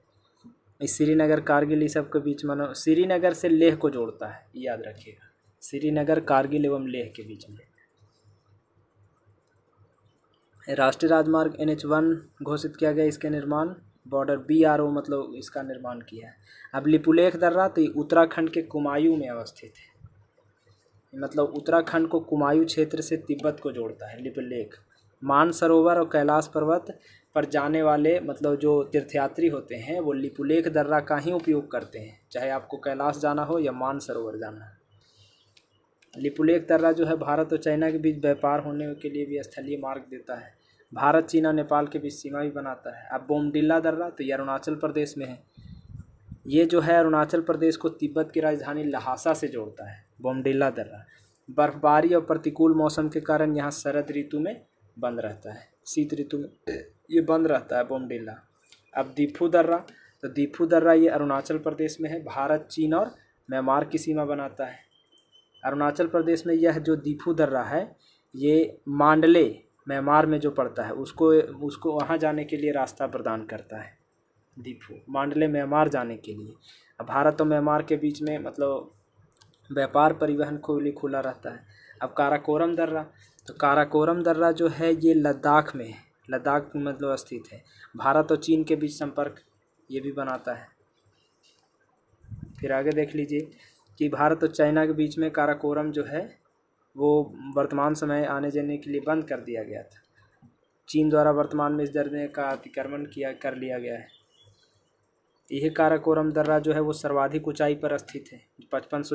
इस श्रीनगर कारगिल ये सब के बीच मानो श्रीनगर से लेह को जोड़ता है याद रखिएगा श्रीनगर कारगिल एवं लेह के बीच में राष्ट्रीय राजमार्ग एन एच वन घोषित किया गया इसके निर्माण बॉर्डर बी आर ओ मतलब इसका निर्माण किया है अब लिपुलेख दर्रा तो ये उत्तराखंड के कुमायूं में अवस्थित है मतलब उत्तराखंड को कुमायूं क्षेत्र से तिब्बत को जोड़ता है लिपुलेख मानसरोवर और कैलाश पर्वत पर जाने वाले मतलब जो तीर्थयात्री होते हैं वो लिपुलेख दर्रा का ही उपयोग करते हैं चाहे आपको कैलाश जाना हो या मानसरोवर जाना हो लिपुलेख दर्रा जो है भारत और चाइना के बीच व्यापार होने के लिए भी स्थलीय मार्ग देता है भारत चीना नेपाल के बीच सीमा भी बनाता है अब बोमडिल्ला दर्रा तो ये अरुणाचल प्रदेश में है ये जो है अरुणाचल प्रदेश को तिब्बत की राजधानी लहासा से जोड़ता है बोमडिल्ला दर्रा बर्फबारी और प्रतिकूल मौसम के कारण यहाँ शरद ऋतु में बंद रहता है शीत ऋतु में ये बंद रहता है बोमडिल्ला अब दीफू दर्रा तो दीफू दर्रा ये अरुणाचल प्रदेश में है भारत चीन और म्यांमार की सीमा बनाता है अरुणाचल प्रदेश में यह जो दीफू दर्रा है ये मांडले म्यांमार में जो पड़ता है उसको उसको वहाँ जाने के लिए रास्ता प्रदान करता है दीपू मांडले म्यांमार जाने के लिए अब भारत और म्यांमार के बीच में मतलब व्यापार परिवहन को लिए खुला रहता है अब काराकोरम दर्रा तो काराकोरम दर्रा जो है ये लद्दाख में है लद्दाख मतलब स्थित है भारत और चीन के बीच संपर्क ये भी बनाता है फिर आगे देख लीजिए कि भारत और चाइना के बीच में काराकोरम जो है वो वर्तमान समय आने जाने के लिए बंद कर दिया गया था चीन द्वारा वर्तमान में इस दर्रे का अतिक्रमण किया कर लिया गया है यह काराकोरम दर्रा जो है वो सर्वाधिक ऊंचाई पर स्थित है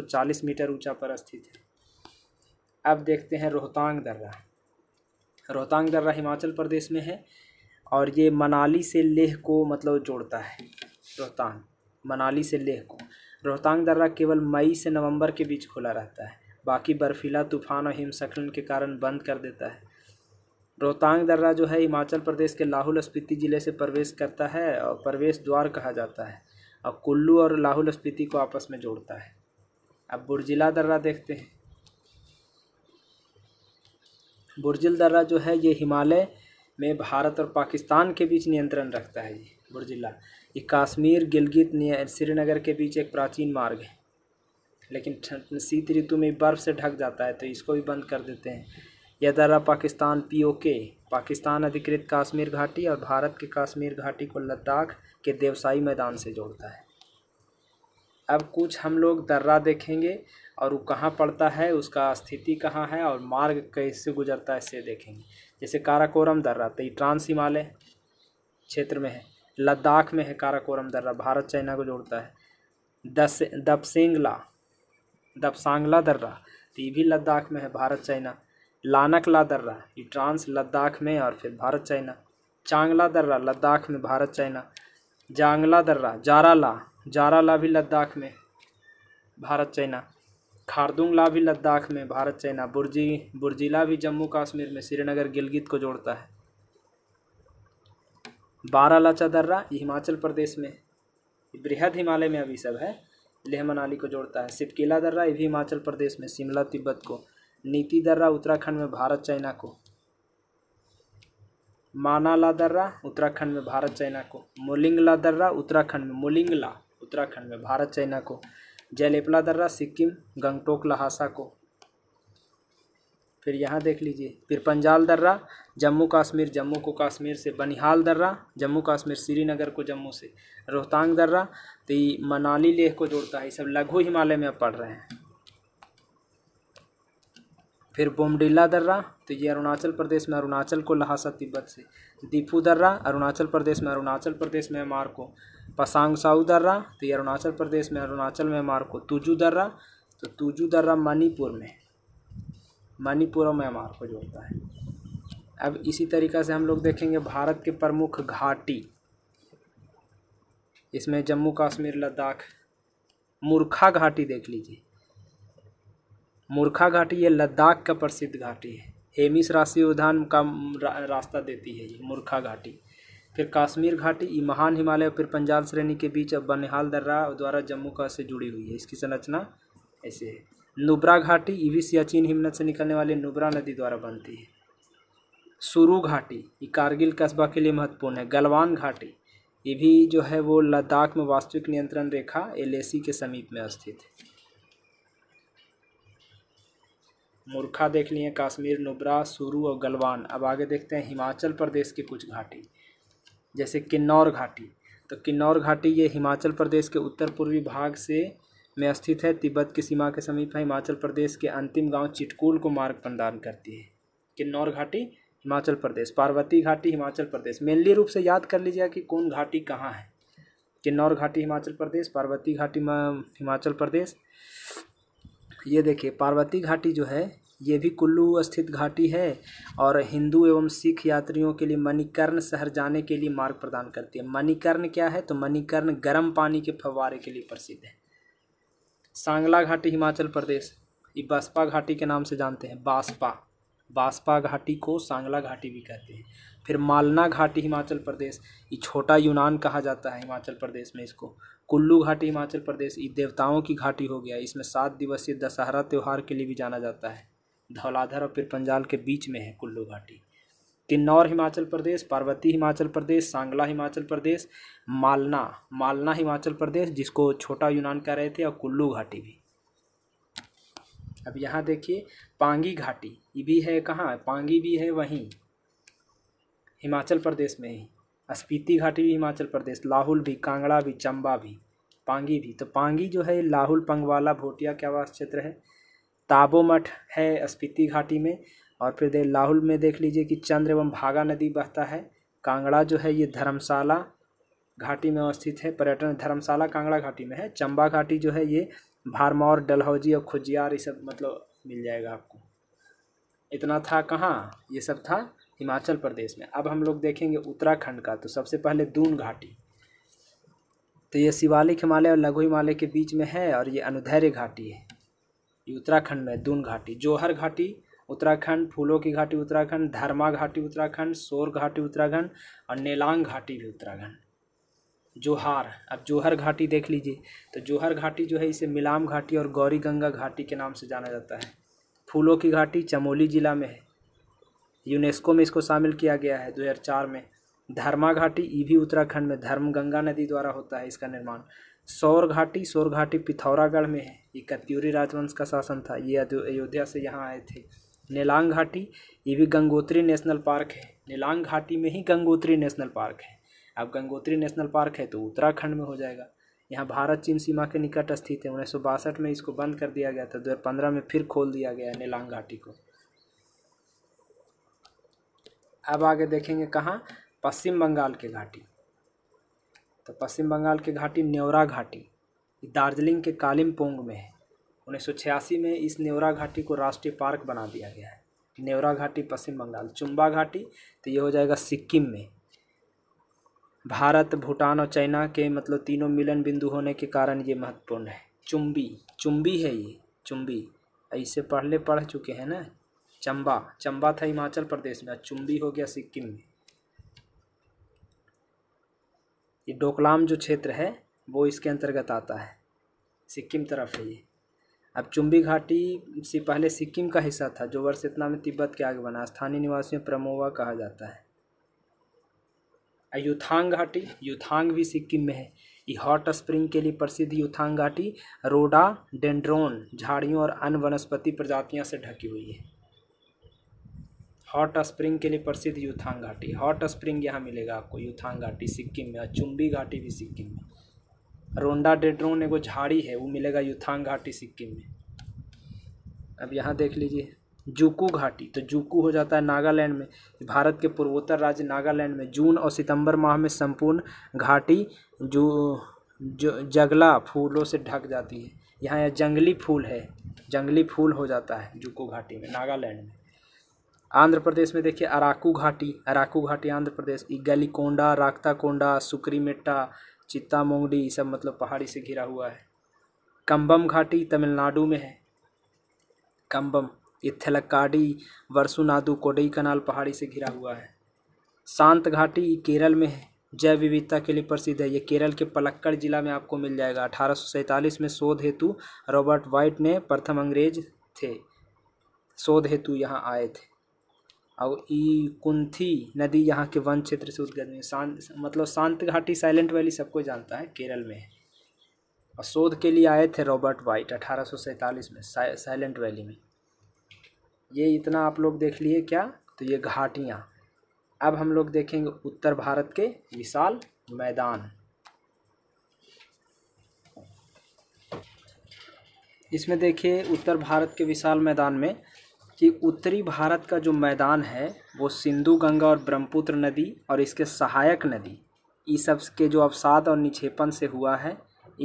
चालीस मीटर ऊंचा पर स्थित है अब देखते हैं रोहतांग दर्रा रोहतांग दर्रा हिमाचल प्रदेश में है और ये मनाली से लेह को मतलब जोड़ता है रोहतांग मनाली से लेह को रोहतांग दर्रा केवल मई से नवंबर के बीच खुला रहता है बाकी बर्फीला तूफान और हिमस्खलन के कारण बंद कर देता है रोहतांग दर्रा जो है हिमाचल प्रदेश के लाहौल स्पीति ज़िले से प्रवेश करता है और प्रवेश द्वार कहा जाता है और कुल्लू और लाहौल स्पीति को आपस में जोड़ता है अब बुरजिला दर्रा देखते हैं बुरजिल दर्रा जो है ये हिमालय में भारत और पाकिस्तान के बीच नियंत्रण रखता है ये बुरजिला ये काश्मीर गिलगित श्रीनगर के बीच एक प्राचीन मार्ग है लेकिन शीत ऋतु में बर्फ़ से ढक जाता है तो इसको भी बंद कर देते हैं यह दर्रा पाकिस्तान पीओके पाकिस्तान अधिकृत काश्मीर घाटी और भारत के काश्मीर घाटी को लद्दाख के देवसाई मैदान से जोड़ता है अब कुछ हम लोग दर्रा देखेंगे और वो कहाँ पड़ता है उसका स्थिति कहाँ है और मार्ग कैसे गुजरता है इसे देखेंगे जैसे काराकोरम दर्रा तो ये ट्रांस हिमालय क्षेत्र में है लद्दाख में है काराकोरम दर्रा भारत चाइना को जोड़ता है दस दपसेंगला दपसांगला दर्रा तो ये भी लद्दाख में है भारत चाइना लानकला दर्रा ये ट्रांस लद्दाख में और फिर भारत चाइना चांगला दर्रा लद्दाख में भारत चाइना जांगला दर्रा जाराला जारा ला भी लद्दाख में भारत चाइना खारदुंग ला भी लद्दाख में भारत चाइना बुर्जी बुर्जिला भी जम्मू कश्मीर में श्रीनगर गिलगित को जोड़ता है बारा लाचा दर्रा हिमाचल प्रदेश में बृहद हिमालय में अभी सब है लेह मनाली को जोड़ता है सिपकीला दर्रा ये भी हिमाचल प्रदेश में शिमला तिब्बत को नीति दर्रा उत्तराखंड में भारत चाइना को मानाला दर्रा उत्तराखंड में भारत चाइना को मोलिंगला दर्रा उत्तराखंड में मोलिंगला उत्तराखंड में भारत चाइना को जयलेपला दर्रा सिक्किम गंगटोक लहासा को फिर यहाँ देख लीजिए फिर पंजाल दर्रा जम्मू कश्मीर जम्मू को कश्मीर से बनिहाल दर्रा जम्मू कश्मीर श्रीनगर को जम्मू से रोहतांग दर्रा तो ये मनाली लेह को जोड़ता है ये सब लघु हिमालय में पढ़ रहे हैं फिर बोमडिल्ला दर्रा तो ये अरुणाचल प्रदेश में अरुणाचल को लहासा तिब्बत से दीपू दर्रा अरुणाचल प्रदेश में अरुणाचल प्रदेश म्यांमार को पसांग साऊ दर्रा तो ये अरुणाचल प्रदेश में अरुणाचल में हमारे को तुजू दर्रा तो तुजू दर्रा मणिपुर में मणिपुर में हमारे को जोड़ता है अब इसी तरीका से हम लोग देखेंगे भारत के प्रमुख घाटी इसमें जम्मू कश्मीर लद्दाख मूर्खा घाटी देख लीजिए मूर्खा घाटी ये लद्दाख का प्रसिद्ध घाटी है हेमिस राशि उद्यान का रास्ता देती है ये मूर्खा घाटी फिर काश्मीर घाटी ये महान हिमालय और फिर पंजाल श्रेणी के बीच अब बनिहाल दर्रा द्वारा जम्मू का से जुड़ी हुई है इसकी संरचना ऐसे है नुब्रा घाटी ये भी सियाचिन हिमनद से निकलने वाली नुब्रा नदी द्वारा बनती है सुरू घाटी ये कारगिल कस्बा के लिए महत्वपूर्ण है गलवान घाटी ये भी जो है वो लद्दाख में वास्तविक नियंत्रण रेखा एल के समीप में स्थित है मुरखा देख लिए काश्मीर नुब्रा सुरू और गलवान अब आगे देखते हैं हिमाचल प्रदेश की कुछ घाटी जैसे किन्नौर घाटी तो किन्नौर घाटी ये हिमाचल प्रदेश के उत्तर पूर्वी भाग से में स्थित है तिब्बत की सीमा के समीप है हिमाचल प्रदेश के अंतिम गांव चिटकूल को मार्ग प्रदान करती है किन्नौर घाटी हिमाचल प्रदेश पार्वती घाटी हिमाचल प्रदेश मेनली रूप से याद कर लीजिएगा कि कौन घाटी कहाँ है किन्नौर घाटी हिमाचल प्रदेश पार्वती घाटी हिमाचल प्रदेश ये देखिए पार्वती घाटी जो है ये भी कुल्लू स्थित घाटी है और हिंदू एवं सिख यात्रियों के लिए मणिकर्ण शहर जाने के लिए मार्ग प्रदान करती है मणिकर्ण क्या है तो मणिकर्ण गर्म पानी के फवारे के लिए प्रसिद्ध है सांगला घाटी हिमाचल प्रदेश ये बासपा घाटी के नाम से जानते हैं बासपा बासपा घाटी को सांगला घाटी भी कहते हैं फिर मालना घाटी हिमाचल प्रदेश ये छोटा यूनान कहा जाता है हिमाचल प्रदेश में इसको कुल्लू घाटी हिमाचल प्रदेश ये देवताओं की घाटी हो गया इसमें सात दिवसीय दशहरा त्यौहार के लिए भी जाना जाता है धौलाधर और पिरपंजाल के बीच में है कुल्लू घाटी किन्नौर हिमाचल प्रदेश पार्वती हिमाचल प्रदेश सांगला हिमाचल प्रदेश मालना मालना हिमाचल प्रदेश जिसको छोटा यूनान कह रहे थे और कुल्लू घाटी भी अब यहाँ देखिए पांगी घाटी ये भी है कहाँ पांगी भी है वहीं हिमाचल प्रदेश में ही स्पीति घाटी भी हिमाचल प्रदेश लाहुल भी कांगड़ा भी चंबा भी पांगी भी तो पांगी जो है लाहुल पंगवाला भोटिया के आवास क्षेत्र है ताबो मठ है स्पीति घाटी में और फिर दे लाहौल में देख लीजिए कि चंद्र एवं भागा नदी बहता है कांगड़ा जो है ये धर्मशाला घाटी में अवस्थित है पर्यटन धर्मशाला कांगड़ा घाटी में है चंबा घाटी जो है ये भारमौर डलहौजी और खुजियार ये सब मतलब मिल जाएगा आपको इतना था कहाँ ये सब था हिमाचल प्रदेश में अब हम लोग देखेंगे उत्तराखंड का तो सबसे पहले दून घाटी तो ये शिवालिक हिमालय और लघु हिमालय के बीच में है और ये अनुधैर्य घाटी है ये उत्तराखंड में दून घाटी जोहर घाटी उत्तराखंड फूलों की घाटी उत्तराखंड धर्मा घाटी उत्तराखंड सोर घाटी उत्तराखंड और नेलांग घाटी भी उत्तराखंड जोहार अब जोहर घाटी देख लीजिए तो जोहर घाटी जो है इसे मिलाम घाटी और गौरी गंगा घाटी के नाम से जाना जाता है फूलों की घाटी चमोली ज़िला में है यूनेस्को में इसको शामिल किया गया है दो में धर्मा घाटी ये भी उत्तराखंड में धर्म गंगा नदी द्वारा होता है इसका निर्माण सौर घाटी सौर घाटी पिथौरागढ़ में है ये कत्यूरी राजवंश का शासन था ये अयोध्या से यहाँ आए थे नीलांग घाटी ये भी गंगोत्री नेशनल पार्क है नीलांग घाटी में ही गंगोत्री नेशनल पार्क है अब गंगोत्री नेशनल पार्क है तो उत्तराखंड में हो जाएगा यहाँ भारत चीन सीमा के निकट स्थित है उन्नीस में इसको बंद कर दिया गया था दो हज़ार पंद्रह में फिर खोल दिया गया है नीलांग घाटी को अब आगे देखेंगे कहाँ पश्चिम बंगाल के घाटी तो पश्चिम बंगाल की घाटी नेवरा घाटी दार्जिलिंग के कालिम्पोंग में है उन्नीस में इस नेवरा घाटी को राष्ट्रीय पार्क बना दिया गया है नेवरा घाटी पश्चिम बंगाल चुम्बा घाटी तो ये हो जाएगा सिक्किम में भारत भूटान और चाइना के मतलब तीनों मिलन बिंदु होने के कारण ये महत्वपूर्ण है चुम्बी चुम्बी है ये चुम्बी ऐसे पढ़ले पढ़ चुके हैं ना चंबा चंबा था हिमाचल प्रदेश में चुम्बी हो गया सिक्किम में ये डोकलाम जो क्षेत्र है वो इसके अंतर्गत आता है सिक्किम तरफ है ये अब चुंबी घाटी से पहले सिक्किम का हिस्सा था जो वर्ष इतना में तिब्बत के आगे बना स्थानीय निवासियों प्रमोवा कहा जाता है युथांग घाटी युथांग भी सिक्किम में है ये हॉट स्प्रिंग के लिए प्रसिद्ध युथांग घाटी रोडा डेंड्रोन झाड़ियों और अन्य वनस्पति प्रजातियों से ढकी हुई है हॉट स्प्रिंग के लिए प्रसिद्ध यूथांग घाटी हॉट स्प्रिंग यहाँ मिलेगा आपको यूथांग घाटी सिक्किम में और चुम्बी घाटी भी सिक्किम में रोंडा डेड्रोन एगो झाड़ी है वो मिलेगा युथांग घाटी सिक्किम में अब यहाँ देख लीजिए जूकू घाटी तो जूकू हो जाता है नागालैंड में भारत के पूर्वोत्तर राज्य नागालैंड में जून और सितंबर माह में संपूर्ण घाटी जो जो जगला फूलों से ढक जाती है यहाँ जंगली फूल है जंगली फूल हो जाता है जुकू घाटी में नागालैंड में आंध्र प्रदेश में देखिए अराकू घाटी अराकू घाटी आंध्र प्रदेश गलीकोंडा राक्ताकोंडा चित्ता मोंगडी ये सब मतलब पहाड़ी से घिरा हुआ है कंबम घाटी तमिलनाडु में है कंबम ये थेलक्काडी वर्सुनादु कोडई कनाल पहाड़ी से घिरा हुआ है शांत घाटी केरल में है जैव विविधता के लिए प्रसिद्ध है ये केरल के पलक्कड़ जिला में आपको मिल जाएगा अठारह में शोध हेतु रॉबर्ट वाइट ने प्रथम अंग्रेज थे शोध हेतु यहाँ आए थे और ई कुंथी नदी यहाँ के वन क्षेत्र से उद्गत हुई शांत मतलब शांत घाटी साइलेंट वैली सबको जानता है केरल में है और शोध के लिए आए थे रॉबर्ट वाइट अठारह में साइलेंट वैली में ये इतना आप लोग देख लिए क्या तो ये घाटियाँ अब हम लोग देखेंगे उत्तर भारत के विशाल मैदान इसमें देखिए उत्तर भारत के विशाल मैदान में कि उत्तरी भारत का जो मैदान है वो सिंधु गंगा और ब्रह्मपुत्र नदी और इसके सहायक नदी इस सब के जो अवसाद और निक्षेपण से हुआ है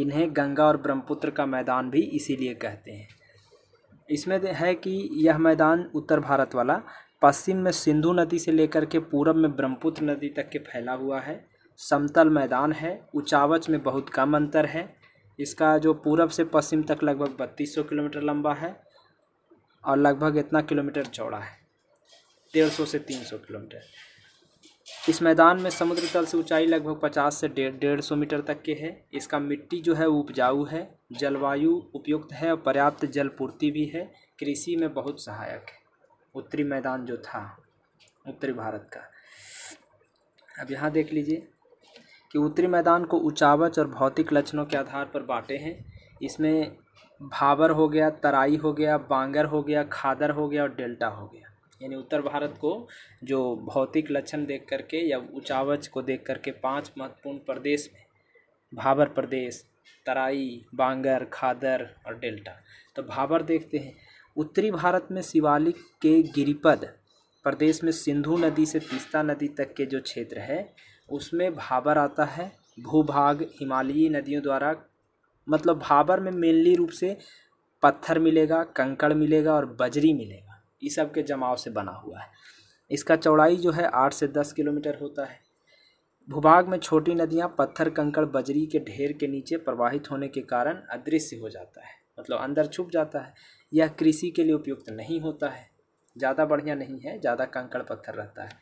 इन्हें गंगा और ब्रह्मपुत्र का मैदान भी इसीलिए कहते हैं इसमें है कि यह मैदान उत्तर भारत वाला पश्चिम में सिंधु नदी से लेकर के पूरब में ब्रह्मपुत्र नदी तक के फैला हुआ है समतल मैदान है उचावच में बहुत कम अंतर है इसका जो पूरब से पश्चिम तक लगभग बत्तीस सौ किलोमीटर लंबा है और लगभग इतना किलोमीटर चौड़ा है डेढ़ सौ से तीन सौ किलोमीटर इस मैदान में समुद्र तल से ऊंचाई लगभग पचास से डेढ़ डेढ़ सौ मीटर तक के है इसका मिट्टी जो है उपजाऊ है जलवायु उपयुक्त है और पर्याप्त जल पूर्ति भी है कृषि में बहुत सहायक है उत्तरी मैदान जो था उत्तरी भारत का अब यहाँ देख लीजिए कि उत्तरी मैदान को उचावच और भौतिक लक्षणों के आधार पर बांटे हैं इसमें भाबर हो गया तराई हो गया बांगर हो गया खादर हो गया और डेल्टा हो गया यानी उत्तर भारत को जो भौतिक लक्षण देख करके या उचावच को देख करके पांच महत्वपूर्ण प्रदेश में भाबर प्रदेश तराई बांगर खादर और डेल्टा तो भाबर देखते हैं उत्तरी भारत में शिवालिक के गिरिपद प्रदेश में सिंधु नदी से तीस्ता नदी तक के जो क्षेत्र है उसमें भाबर आता है भूभाग हिमालयी नदियों द्वारा मतलब भाबर में मेनली रूप से पत्थर मिलेगा कंकड़ मिलेगा और बजरी मिलेगा इस सब के जमाव से बना हुआ है इसका चौड़ाई जो है आठ से दस किलोमीटर होता है भूभाग में छोटी नदियां पत्थर कंकड़ बजरी के ढेर के नीचे प्रवाहित होने के कारण अदृश्य हो जाता है मतलब अंदर छुप जाता है यह कृषि के लिए उपयुक्त नहीं होता है ज़्यादा बढ़िया नहीं है ज़्यादा कंकड़ पत्थर रहता है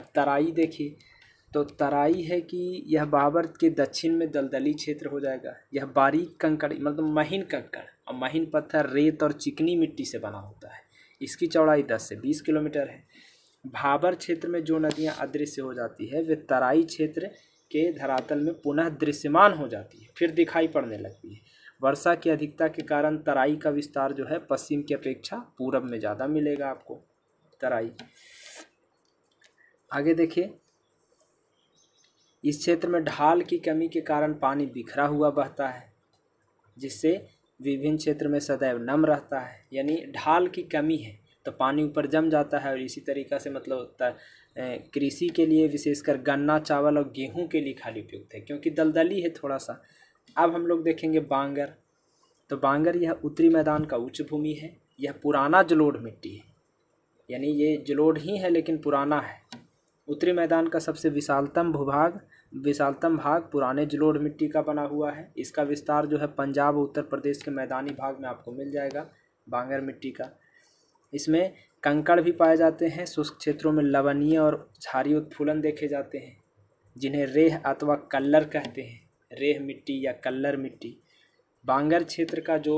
अब तराई देखिए तो तराई है कि यह बाबर के दक्षिण में दलदली क्षेत्र हो जाएगा यह बारीक कंकड़ मतलब महीन कंकड़ और महीन पत्थर रेत और चिकनी मिट्टी से बना होता है इसकी चौड़ाई दस से बीस किलोमीटर है भाबर क्षेत्र में जो नदियाँ अदृश्य हो जाती है वे तराई क्षेत्र के धरातल में पुनः दृश्यमान हो जाती है फिर दिखाई पड़ने लगती है वर्षा की अधिकता के कारण तराई का विस्तार जो है पश्चिम की अपेक्षा पूर्व में ज़्यादा मिलेगा आपको तराई आगे देखिए इस क्षेत्र में ढाल की कमी के कारण पानी बिखरा हुआ बहता है जिससे विभिन्न क्षेत्र में सदैव नम रहता है यानी ढाल की कमी है तो पानी ऊपर जम जाता है और इसी तरीका से मतलब कृषि के लिए विशेषकर गन्ना चावल और गेहूं के लिए खाली उपयुक्त है क्योंकि दलदली है थोड़ा सा अब हम लोग देखेंगे बांगर तो बांगर यह उत्तरी मैदान का उच्च भूमि है यह पुराना जलोढ़ मिट्टी है यानी ये जलोढ़ ही है लेकिन पुराना है उत्तरी मैदान का सबसे विशालतम भूभाग विशालतम भाग पुराने जलोढ़ मिट्टी का बना हुआ है इसका विस्तार जो है पंजाब उत्तर प्रदेश के मैदानी भाग में आपको मिल जाएगा बांगर मिट्टी का इसमें कंकड़ भी पाए जाते हैं शुष्क क्षेत्रों में लवणीय और झारी उत्फूलन देखे जाते हैं जिन्हें रेह अथवा कल्लर कहते हैं रेह मिट्टी या कल्लर मिट्टी बांगर क्षेत्र का जो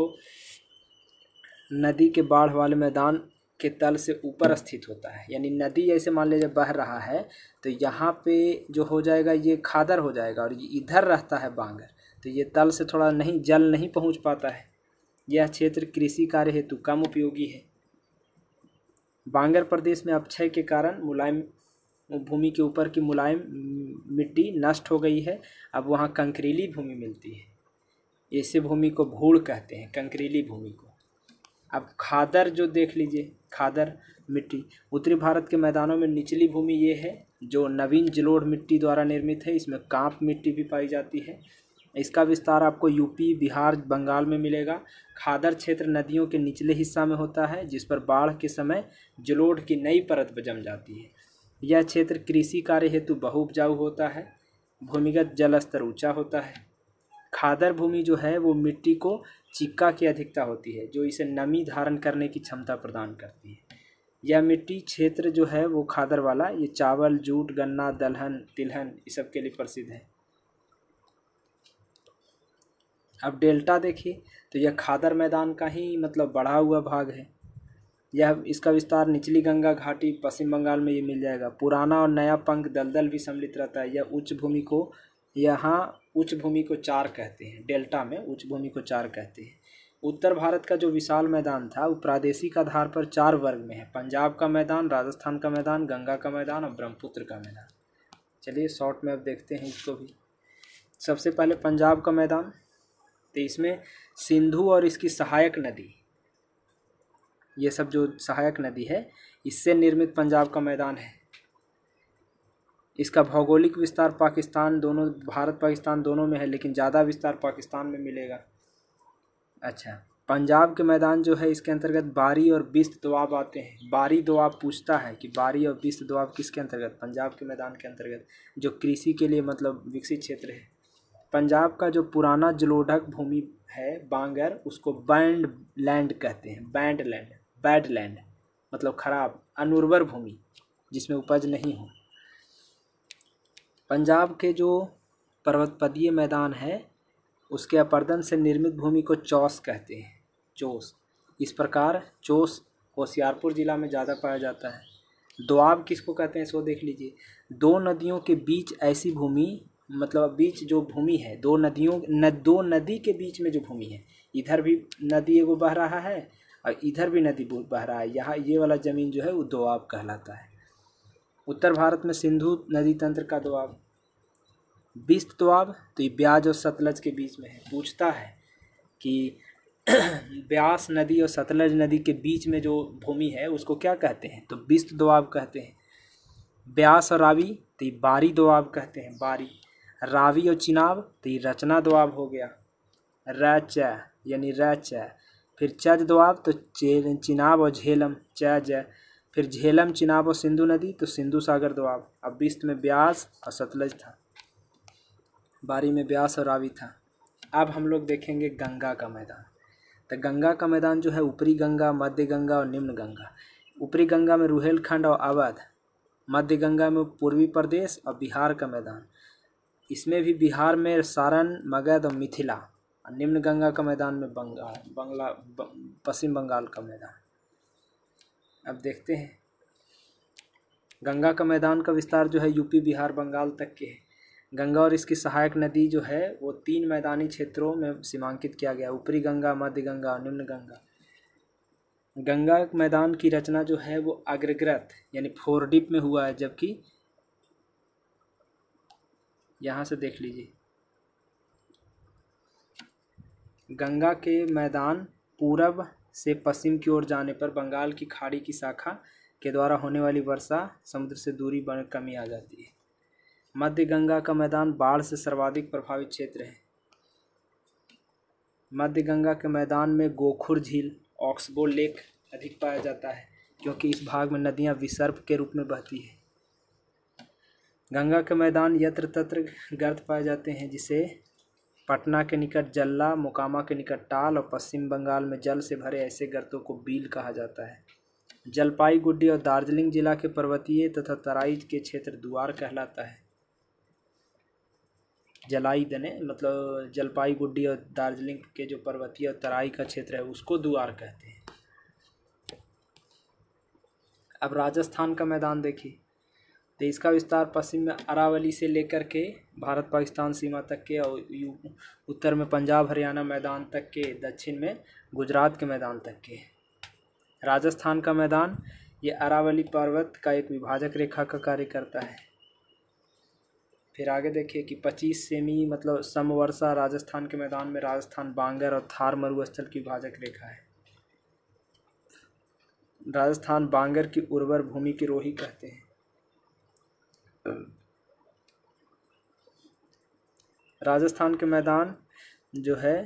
नदी के बाढ़ वाले मैदान के तल से ऊपर हम्म। स्थित होता है यानी नदी ऐसे मान लीजिए बह रहा है तो यहाँ पे जो हो जाएगा ये खादर हो जाएगा और ये इधर रहता है बांगर तो ये तल से थोड़ा नहीं जल नहीं पहुँच पाता है यह क्षेत्र कृषि कार्य हेतु कम उपयोगी है बांगर प्रदेश में अपक्षय के कारण मुलायम भूमि के ऊपर की मुलायम मिट्टी नष्ट हो गई है अब वहाँ कंकरीली भूमि मिलती है ऐसे भूमि को भूड़ कहते हैं कंकरीली भूमि को अब खादर जो देख लीजिए खादर मिट्टी उत्तरी भारत के मैदानों में निचली भूमि ये है जो नवीन जलोढ़ मिट्टी द्वारा निर्मित है इसमें कांप मिट्टी भी पाई जाती है इसका विस्तार आपको यूपी बिहार बंगाल में मिलेगा खादर क्षेत्र नदियों के निचले हिस्सा में होता है जिस पर बाढ़ के समय जलोढ़ की नई परत जम जाती है यह क्षेत्र कृषि कार्य हेतु उपजाऊ होता है भूमिगत जल स्तर ऊँचा होता है खादर भूमि जो है वो मिट्टी को चिक्का की अधिकता होती है जो इसे नमी धारण करने की क्षमता प्रदान करती है यह मिट्टी क्षेत्र जो है वो खादर वाला ये चावल जूट गन्ना दलहन तिलहन इस सब के लिए प्रसिद्ध है अब डेल्टा देखिए तो यह खादर मैदान का ही मतलब बढ़ा हुआ भाग है यह इसका विस्तार निचली गंगा घाटी पश्चिम बंगाल में ये मिल जाएगा पुराना और नया पंख दलदल भी सम्मिलित रहता है यह उच्च भूमि को यहाँ उच्च भूमि को चार कहते हैं डेल्टा में उच्च भूमि को चार कहते हैं उत्तर भारत का जो विशाल मैदान था वो प्रादेशिक आधार पर चार वर्ग में है पंजाब का मैदान राजस्थान का मैदान गंगा का मैदान और ब्रह्मपुत्र का मैदान चलिए शॉर्ट में अब देखते हैं इसको भी सबसे पहले पंजाब का मैदान तो इसमें सिंधु और इसकी सहायक नदी ये सब जो सहायक नदी है इससे निर्मित पंजाब का मैदान है इसका भौगोलिक विस्तार पाकिस्तान दोनों भारत पाकिस्तान दोनों में है लेकिन ज़्यादा विस्तार पाकिस्तान में मिलेगा अच्छा पंजाब के मैदान जो है इसके अंतर्गत बारी और बिस्त दुआब आते हैं बारी दुआब पूछता है कि बारी और बिस्त दुआब किसके अंतर्गत पंजाब के मैदान के अंतर्गत जो कृषि के लिए मतलब विकसित क्षेत्र है पंजाब का जो पुराना जलोढ़क भूमि है बांगर उसको बैंड लैंड कहते हैं बैंड लैंड बैड लैंड मतलब खराब अनुर्वर भूमि जिसमें उपज नहीं हो पंजाब के जो पर्वतपदीय मैदान है उसके अपर्दन से निर्मित भूमि को चौस कहते हैं चौस इस प्रकार चौस होशियारपुर ज़िला में ज़्यादा पाया जाता है दुआब किसको कहते हैं सो देख लीजिए दो नदियों के बीच ऐसी भूमि मतलब बीच जो भूमि है दो नदियों न दो नदी के बीच में जो भूमि है इधर भी नदी एगो बह रहा है और इधर भी नदी बह रहा है यहाँ ये वाला ज़मीन जो है वो दुआब कहलाता है उत्तर भारत में सिंधु नदी तंत्र का दबाव बिस्त दबाव तो ये ब्याज और सतलज के बीच में है पूछता है कि [clears throat] ब्यास नदी और सतलज नदी के बीच में जो भूमि है उसको क्या कहते हैं तो बिस्त दुआब कहते हैं ब्यास और रावी तो ये बारी दुआब कहते हैं बारी रावी और चिनाब तो ये रचना दुआब हो गया रच यानी रच फिर चज दुआब तो चे चिनाब और झेलम चज फिर झेलम चिनाब और सिंधु नदी तो सिंधु सागर दोआब अब बीस्त में ब्यास और सतलज था बारी में ब्यास और रावी था अब हम लोग देखेंगे गंगा का मैदान तो गंगा का मैदान जो है ऊपरी गंगा मध्य गंगा और निम्न गंगा ऊपरी गंगा में रुहेलखंड और अवध मध्य गंगा में पूर्वी प्रदेश और बिहार का मैदान इसमें भी बिहार में सारण मगध और मिथिला और निम्न गंगा का मैदान में बंगाल बंगला पश्चिम बंगाल का मैदान अब देखते हैं गंगा का मैदान का विस्तार जो है यूपी बिहार बंगाल तक के है गंगा और इसकी सहायक नदी जो है वो तीन मैदानी क्षेत्रों में सीमांकित किया गया ऊपरी गंगा मध्य गंगा और निम्न गंगा गंगा मैदान की रचना जो है वो अग्रग्रत यानी फोरडिप में हुआ है जबकि यहाँ से देख लीजिए गंगा के मैदान पूरब से पश्चिम की ओर जाने पर बंगाल की खाड़ी की शाखा के द्वारा होने वाली वर्षा समुद्र से दूरी बन कमी आ जाती है मध्य गंगा का मैदान बाढ़ से सर्वाधिक प्रभावित क्षेत्र है मध्य गंगा के मैदान में गोखुर झील ऑक्सबो लेक अधिक पाया जाता है क्योंकि इस भाग में नदियां विसर्प के रूप में बहती है गंगा के मैदान यत्र तत्र गर्त पाए जाते हैं जिसे पटना के निकट जल्ला मोकामा के निकट टाल और पश्चिम बंगाल में जल से भरे ऐसे गर्तों को बील कहा जाता है जलपाईगुड़ी और दार्जिलिंग जिला के पर्वतीय तथा तराई के क्षेत्र दुआर कहलाता है जलाई दने मतलब जलपाईगुड़ी और दार्जिलिंग के जो पर्वतीय और तराई का क्षेत्र है उसको दुआर कहते हैं अब राजस्थान का मैदान देखिए तो इसका विस्तार पश्चिम में अरावली से लेकर के भारत पाकिस्तान सीमा तक के और उत्तर में पंजाब हरियाणा मैदान तक के दक्षिण में गुजरात के मैदान तक के राजस्थान का मैदान ये अरावली पर्वत का एक विभाजक रेखा का कार्य करता है फिर आगे देखिए कि 25 सेमी मतलब समवर्षा राजस्थान के मैदान में राजस्थान बांगर और थार मरुस्थल की विभाजक रेखा है राजस्थान बांगर की उर्वर भूमि की रोही कहते हैं राजस्थान के मैदान जो है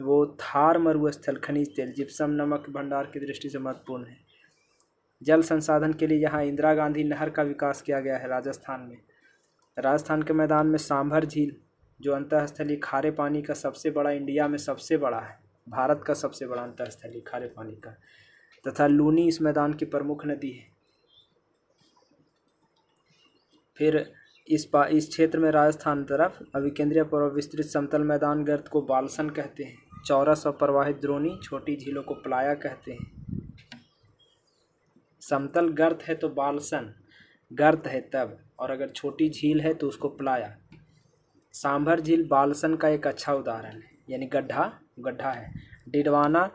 वो थार मरुस्थल खनिज तेल जिप्सम नमक भंडार की दृष्टि से महत्वपूर्ण है जल संसाधन के लिए यहाँ इंदिरा गांधी नहर का विकास किया गया है राजस्थान में राजस्थान के मैदान में सांभर झील जो अंतस्थली खारे पानी का सबसे बड़ा इंडिया में सबसे बड़ा है भारत का सबसे बड़ा अंतस्थली खारे पानी का तथा लूनी इस मैदान की प्रमुख नदी है फिर इस पा इस क्षेत्र में राजस्थान तरफ अभिकेंद्रीय पर्व विस्तृत समतल मैदान गर्द को बालसन कहते हैं चौरस और प्रवाहित द्रोणी छोटी झीलों को प्लाया कहते हैं समतल गर्त है तो बालसन गर्त है तब और अगर छोटी झील है तो उसको प्लाया सांभर झील बालसन का एक अच्छा उदाहरण है यानी गड्ढा गड्ढा है डिडवाना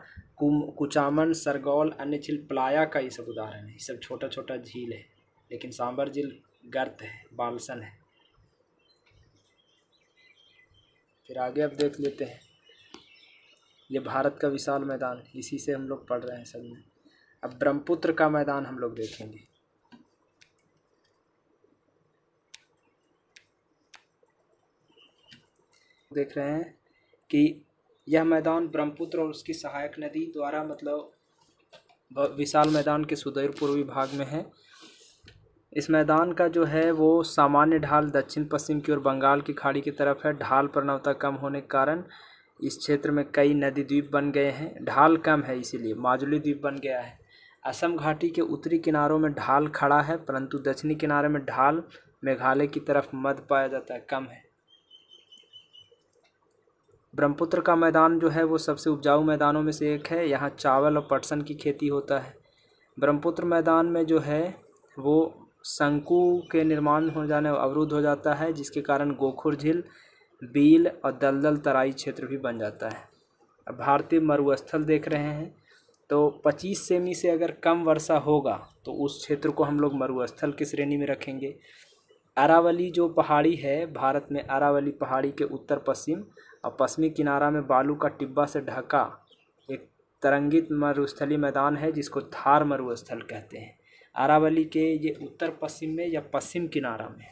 कुचामन सरगौल अन्य झील प्लाया का ये सब उदाहरण है ये सब छोटा छोटा झील है लेकिन सांभर झील गर्त है बालसन है फिर आगे अब देख लेते हैं ये भारत का विशाल मैदान इसी से हम लोग पढ़ रहे हैं सब में अब ब्रह्मपुत्र का मैदान हम लोग देखेंगे देख रहे हैं कि यह मैदान ब्रह्मपुत्र और उसकी सहायक नदी द्वारा मतलब विशाल मैदान के सुदूर पूर्वी भाग में है इस मैदान का जो है वो सामान्य ढाल दक्षिण पश्चिम की ओर बंगाल की खाड़ी की तरफ है ढाल नवता कम होने के कारण इस क्षेत्र में कई नदी द्वीप बन गए हैं ढाल कम है इसीलिए माजुली द्वीप बन गया है असम घाटी के उत्तरी किनारों में ढाल खड़ा है परंतु दक्षिणी किनारे में ढाल मेघालय की तरफ मद पाया जाता है कम है ब्रह्मपुत्र का मैदान जो है वो सबसे उपजाऊ मैदानों में से एक है यहाँ चावल और पटसन की खेती होता है ब्रह्मपुत्र मैदान में जो है वो शंकु के निर्माण हो जाने अवरुद्ध हो जाता है जिसके कारण गोखुर झील बील और दलदल तराई क्षेत्र भी बन जाता है अब भारतीय मरुस्थल देख रहे हैं तो 25 सेमी से अगर कम वर्षा होगा तो उस क्षेत्र को हम लोग मरुस्थल की श्रेणी में रखेंगे अरावली जो पहाड़ी है भारत में अरावली पहाड़ी के उत्तर पश्चिम और पश्चिमी किनारा में बालू का टिब्बा से ढका एक तरंगित मरुस्थली मैदान है जिसको थार मरुस्थल कहते हैं अरावली के ये उत्तर पश्चिम में या पश्चिम किनारा में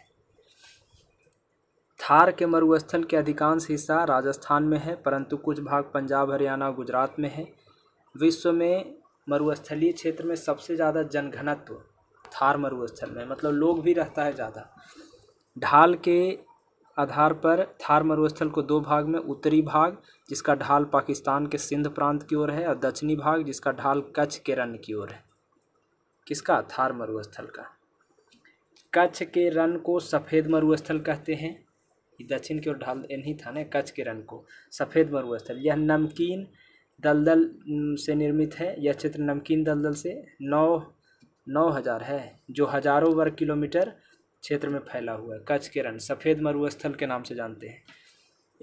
थार के मरुस्थल के अधिकांश हिस्सा राजस्थान में है परंतु कुछ भाग पंजाब हरियाणा गुजरात में है विश्व में मरुस्थलीय क्षेत्र में सबसे ज़्यादा जनघनत्व थार मरुस्थल में मतलब लोग भी रहता है ज़्यादा ढाल के आधार पर थार मरुस्थल को दो भाग में उत्तरी भाग जिसका ढाल पाकिस्तान के सिंध प्रांत की ओर है और दक्षिणी भाग जिसका ढाल कच्छ के रन की ओर है किसका थार मरुस्थल का कच्छ के रन को सफ़ेद मरुस्थल कहते हैं दक्षिण की ओर ढाल नहीं था ना कच्छ के रन को सफ़ेद मरुस्थल यह नमकीन दलदल से निर्मित है यह क्षेत्र नमकीन दलदल से नौ नौ हज़ार है जो हज़ारों वर्ग किलोमीटर क्षेत्र में फैला हुआ है कच्छ के रन सफ़ेद मरुस्थल के नाम से जानते हैं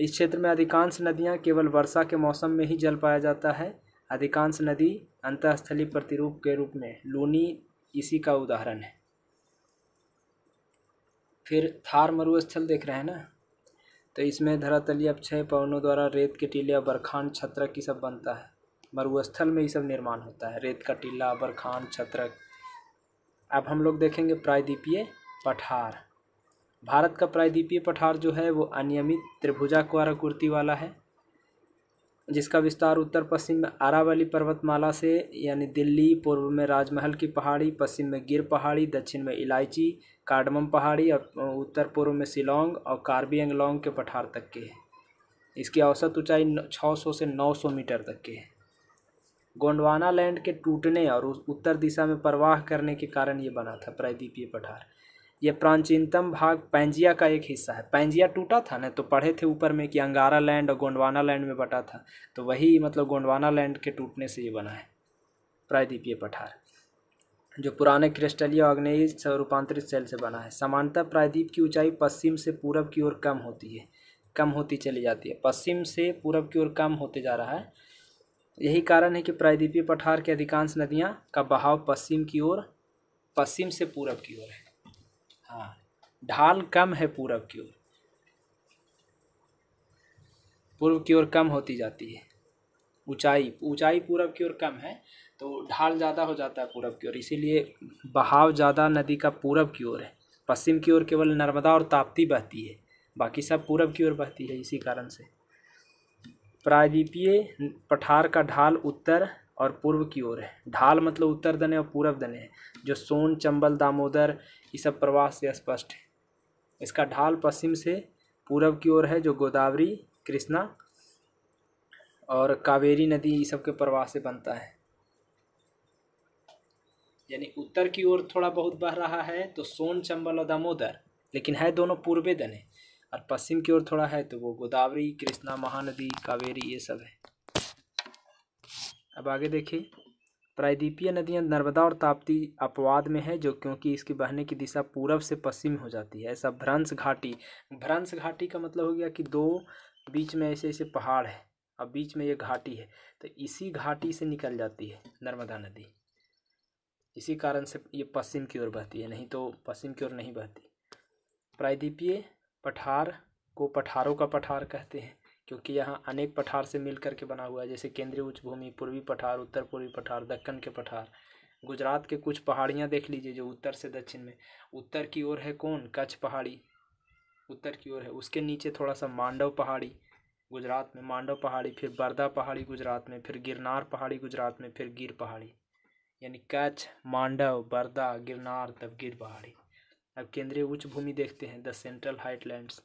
इस क्षेत्र में अधिकांश नदियाँ केवल वर्षा के मौसम में ही जल पाया जाता है अधिकांश नदी अंतस्थली प्रतिरूप के रूप में लूनी इसी का उदाहरण है फिर थार मरुस्थल देख रहे हैं ना तो इसमें धरातलीय अक्षय पवनों द्वारा रेत के टीले और बरखान छत्रक की सब बनता है मरुस्थल में ये सब निर्माण होता है रेत का टीला बरखान छत्रक अब हम लोग देखेंगे प्रायद्वीपीय पठार भारत का प्रायद्वीपीय पठार जो है वो अनियमित त्रिभुजा कुर्ती वाला है जिसका विस्तार उत्तर पश्चिम में आरावली पर्वतमाला से यानी दिल्ली पूर्व में राजमहल की पहाड़ी पश्चिम में गिर पहाड़ी दक्षिण में इलायची कार्डमम पहाड़ी और उत्तर पूर्व में शिलोंग और कार्बी एंगलोंग के पठार तक के है इसकी औसत ऊंचाई 600 से 900 मीटर तक के है गोंडवाना लैंड के टूटने और उत्तर दिशा में प्रवाह करने के कारण ये बना था प्रायद्वीपीय पठार यह प्राचीनतम भाग पैंजिया का एक हिस्सा है पैंजिया टूटा था ना तो पढ़े थे ऊपर में कि अंगारा लैंड और गोंडवाना लैंड में बटा था तो वही मतलब गोंडवाना लैंड के टूटने से ये बना है प्रायद्वीपीय पठार जो पुराने क्रिस्टलीय आग्नेय से रूपांतरित सेल से बना है समानता प्रायद्वीप की ऊंचाई पश्चिम से पूरब की ओर कम होती है कम होती चली जाती है पश्चिम से पूरब की ओर कम होते जा रहा है यही कारण है कि प्रायद्वीपीय पठार के अधिकांश नदियाँ का बहाव पश्चिम की ओर पश्चिम से पूरब की ओर है हाँ ढाल कम है पूरब की ओर पूर्व की ओर कम होती जाती है ऊंचाई ऊंचाई पूरब की ओर कम है तो ढाल ज़्यादा हो जाता है पूरब की ओर इसीलिए बहाव ज़्यादा नदी का पूरब की ओर है पश्चिम की ओर केवल नर्मदा और ताप्ती बहती है बाकी सब पूरब की ओर बहती है इसी कारण से प्रायद्वीपीय पठार का ढाल उत्तर और पूर्व की ओर है ढाल मतलब उत्तर दने और पूरब दने जो सोन चंबल दामोदर ये सब प्रवाह से स्पष्ट है इसका ढाल पश्चिम से पूरब की ओर है जो गोदावरी कृष्णा और कावेरी नदी ये सब के प्रवाह से बनता है यानी उत्तर की ओर थोड़ा बहुत बह रहा है तो सोन चंबल और दामोदर लेकिन है दोनों पूर्वे दने और पश्चिम की ओर थोड़ा है तो वो गोदावरी कृष्णा महानदी कावेरी ये सब है अब आगे देखिए प्रायद्वीपीय नदियाँ नर्मदा और ताप्ती अपवाद में है जो क्योंकि इसकी बहने की दिशा पूर्व से पश्चिम हो जाती है ऐसा भ्रंश घाटी भ्रंश घाटी का मतलब हो गया कि दो बीच में ऐसे ऐसे पहाड़ है और बीच में ये घाटी है तो इसी घाटी से निकल जाती है नर्मदा नदी इसी कारण से ये पश्चिम की ओर बहती है नहीं तो पश्चिम की ओर नहीं बहती प्रायद्वीपीय पठार को पठारों का पठार कहते हैं क्योंकि यहाँ अनेक पठार से मिलकर के बना हुआ है जैसे केंद्रीय उच्च भूमि पूर्वी पठार उत्तर पूर्वी पठार दक्कन के पठार गुजरात के कुछ पहाड़ियाँ देख लीजिए जो उत्तर से दक्षिण में उत्तर की ओर है कौन कच्छ पहाड़ी उत्तर की ओर है उसके नीचे थोड़ा सा मांडव पहाड़ी गुजरात में मांडव पहाड़ी फिर बर्दा पहाड़ी गुजरात में फिर गिरनार पहाड़ी गुजरात में फिर गिर पहाड़ी यानी कच्छ मांडव बर्दा गिरनार तब गिर पहाड़ी अब केंद्रीय उच्च भूमि देखते हैं द सेंट्रल हाइटलैंड्स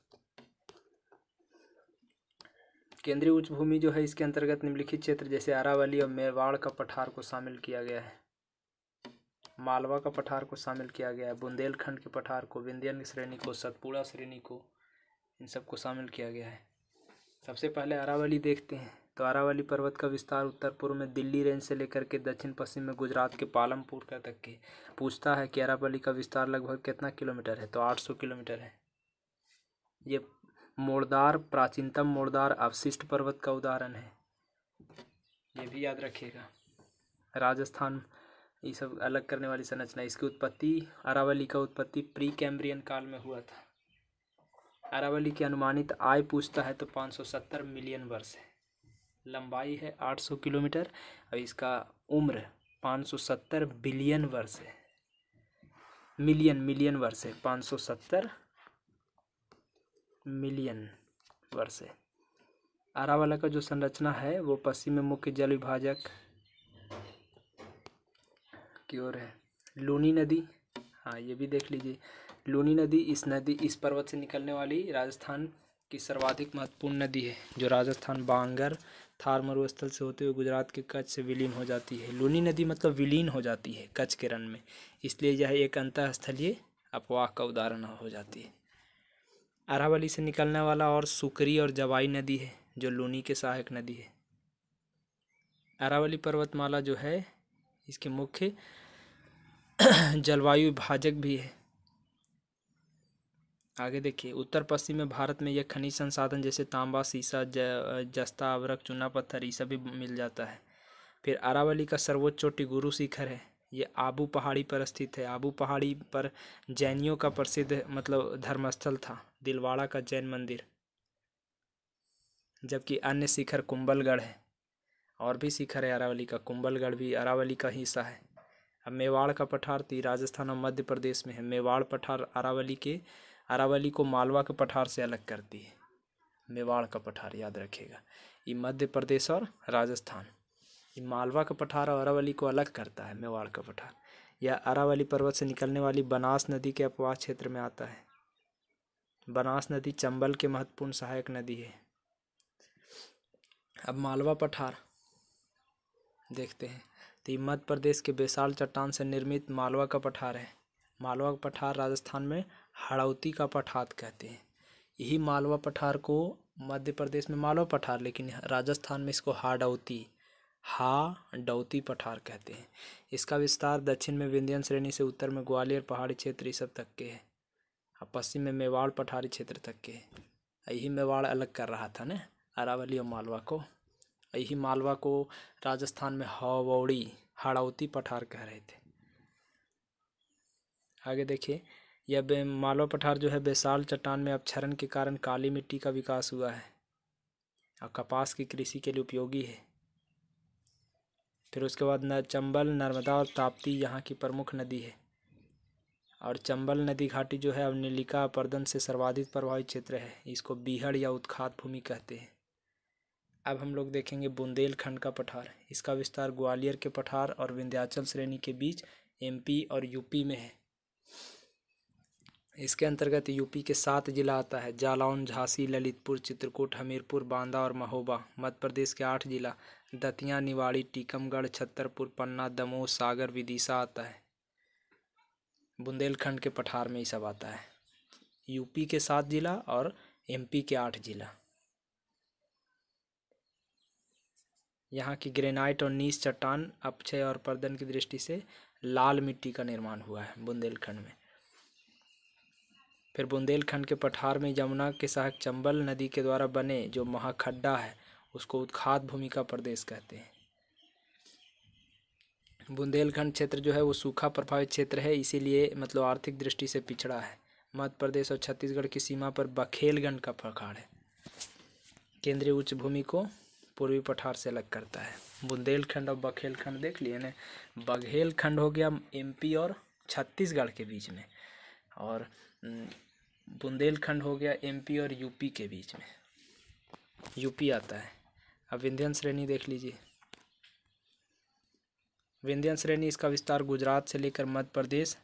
केंद्रीय उच्च भूमि जो है इसके अंतर्गत निम्नलिखित क्षेत्र जैसे अरावली और मेवाड़ का पठार को शामिल किया गया है मालवा का पठार को शामिल किया गया है बुंदेलखंड के पठार को विंध्यन श्रेणी को सतपुड़ा श्रेणी को इन सबको शामिल किया गया है सबसे पहले अरावली देखते हैं तो अरावली पर्वत का विस्तार उत्तर पूर्व में दिल्ली रेंज से लेकर के दक्षिण पश्चिम में गुजरात के पालमपुर का तक के पूछता है कि अरावली का विस्तार लगभग कितना किलोमीटर है तो आठ सौ किलोमीटर है ये मोड़दार प्राचीनतम मोड़दार अवशिष्ट पर्वत का उदाहरण है ये भी याद रखिएगा राजस्थान ये सब अलग करने वाली संरचना इसकी उत्पत्ति अरावली का उत्पत्ति प्री कैम्ब्रियन काल में हुआ था अरावली की अनुमानित आय पूछता है तो 570 मिलियन वर्ष है लंबाई है 800 किलोमीटर और इसका उम्र 570 बिलियन वर्ष है मिलियन मिलियन वर्ष है 570 मिलियन वर्ष है आरावाला का जो संरचना है वो पश्चिम में मुख्य जल विभाजक की ओर है लूनी नदी हाँ ये भी देख लीजिए लूनी नदी इस नदी इस पर्वत से निकलने वाली राजस्थान की सर्वाधिक महत्वपूर्ण नदी है जो राजस्थान बांगर थार मरुस्थल से होते हुए गुजरात के कच्छ से विलीन हो जाती है लूनी नदी मतलब विलीन हो जाती है कच्छ के रन में इसलिए यह एक अंतःस्थलीय अपवाह का उदाहरण हो जाती है अरावली से निकलने वाला और सुकरी और जवाई नदी है जो लूनी के सहायक नदी है अरावली पर्वतमाला जो है इसके मुख्य [clears throat] जलवायु विभाजक भी है आगे देखिए उत्तर पश्चिम में भारत में यह खनिज संसाधन जैसे तांबा सीसा ज जस्ता अवरक चूना पत्थर ये सभी मिल जाता है फिर अरावली का सर्वोच्च चोटी गुरु शिखर है ये आबू पहाड़ी पर स्थित है आबू पहाड़ी पर जैनियों का प्रसिद्ध मतलब धर्मस्थल था दिलवाड़ा का जैन मंदिर जबकि अन्य शिखर कुंबलगढ़ है और भी शिखर है अरावली का कुंबलगढ़ भी अरावली का हिस्सा है अब मेवाड़ का पठार थी राजस्थान और मध्य प्रदेश में है मेवाड़ पठार अरावली के अरावली को मालवा के पठार से अलग करती है मेवाड़ का पठार याद रखेगा ये मध्य प्रदेश और राजस्थान मालवा का पठार और अरावली को अलग करता है मेवाड़ का पठार यह अरावली पर्वत से निकलने वाली बनास नदी के अपवाह क्षेत्र में आता है बनास नदी चंबल के महत्वपूर्ण सहायक नदी है अब मालवा पठार देखते हैं तो ये मध्य प्रदेश के बेसाल चट्टान से निर्मित मालवा का पठार है मालवा का पठार राजस्थान में हड़ौती का पठार कहते हैं यही मालवा पठार को मध्य प्रदेश में मालवा पठार लेकिन राजस्थान में इसको हाड़ौती हा डौती पठार कहते हैं इसका विस्तार दक्षिण में विंध्यन श्रेणी से उत्तर में ग्वालियर पहाड़ी क्षेत्र ये सब तक के है और पश्चिम में मेवाड़ पठारी क्षेत्र तक के है यही मेवाड़ अलग कर रहा था न अरावली और मालवा को यही मालवा को राजस्थान में हवौड़ी हड़ौती पठार कह रहे थे आगे देखिए यह मालवा पठार जो है बेसाल चट्टान में अपक्षरण के कारण काली मिट्टी का विकास हुआ है और कपास की कृषि के लिए उपयोगी है फिर उसके बाद न चंबल नर्मदा और ताप्ती यहाँ की प्रमुख नदी है और चंबल नदी घाटी जो है अब नीलिका अपर्दन से सर्वाधिक प्रभावित क्षेत्र है इसको बीहड़ या उत्खात भूमि कहते हैं अब हम लोग देखेंगे बुंदेलखंड का पठार इसका विस्तार ग्वालियर के पठार और विंध्याचल श्रेणी के बीच एमपी और यूपी में है इसके अंतर्गत यूपी के सात जिला आता है जालौन झांसी ललितपुर चित्रकूट हमीरपुर बांदा और महोबा मध्य प्रदेश के आठ जिला दतिया निवाड़ी टीकमगढ़ छतरपुर पन्ना दमोह सागर विदिशा आता है बुंदेलखंड के पठार में ये सब आता है यूपी के सात ज़िला और एमपी के आठ ज़िला यहाँ की ग्रेनाइट और नीस चट्टान अपक्षय और पर्दन की दृष्टि से लाल मिट्टी का निर्माण हुआ है बुंदेलखंड में फिर बुंदेलखंड के पठार में यमुना के सहायक चंबल नदी के द्वारा बने जो महाखड्डा है उसको उत्खात भूमि का प्रदेश कहते हैं बुंदेलखंड क्षेत्र जो है वो सूखा प्रभावित क्षेत्र है इसीलिए मतलब आर्थिक दृष्टि से पिछड़ा है मध्य प्रदेश और छत्तीसगढ़ की सीमा पर बखेलगंज का पखाड़ है केंद्रीय उच्च भूमि को पूर्वी पठार से अलग करता है बुंदेलखंड और बघेलखंड देख लिए ना बघेलखंड हो गया एमपी और छत्तीसगढ़ के बीच में और बुंदेलखंड हो गया एमपी और यूपी के बीच में यूपी आता है अब विंध्यन श्रेणी देख लीजिए विंध्यन श्रेणी इसका विस्तार गुजरात से लेकर मध्य प्रदेश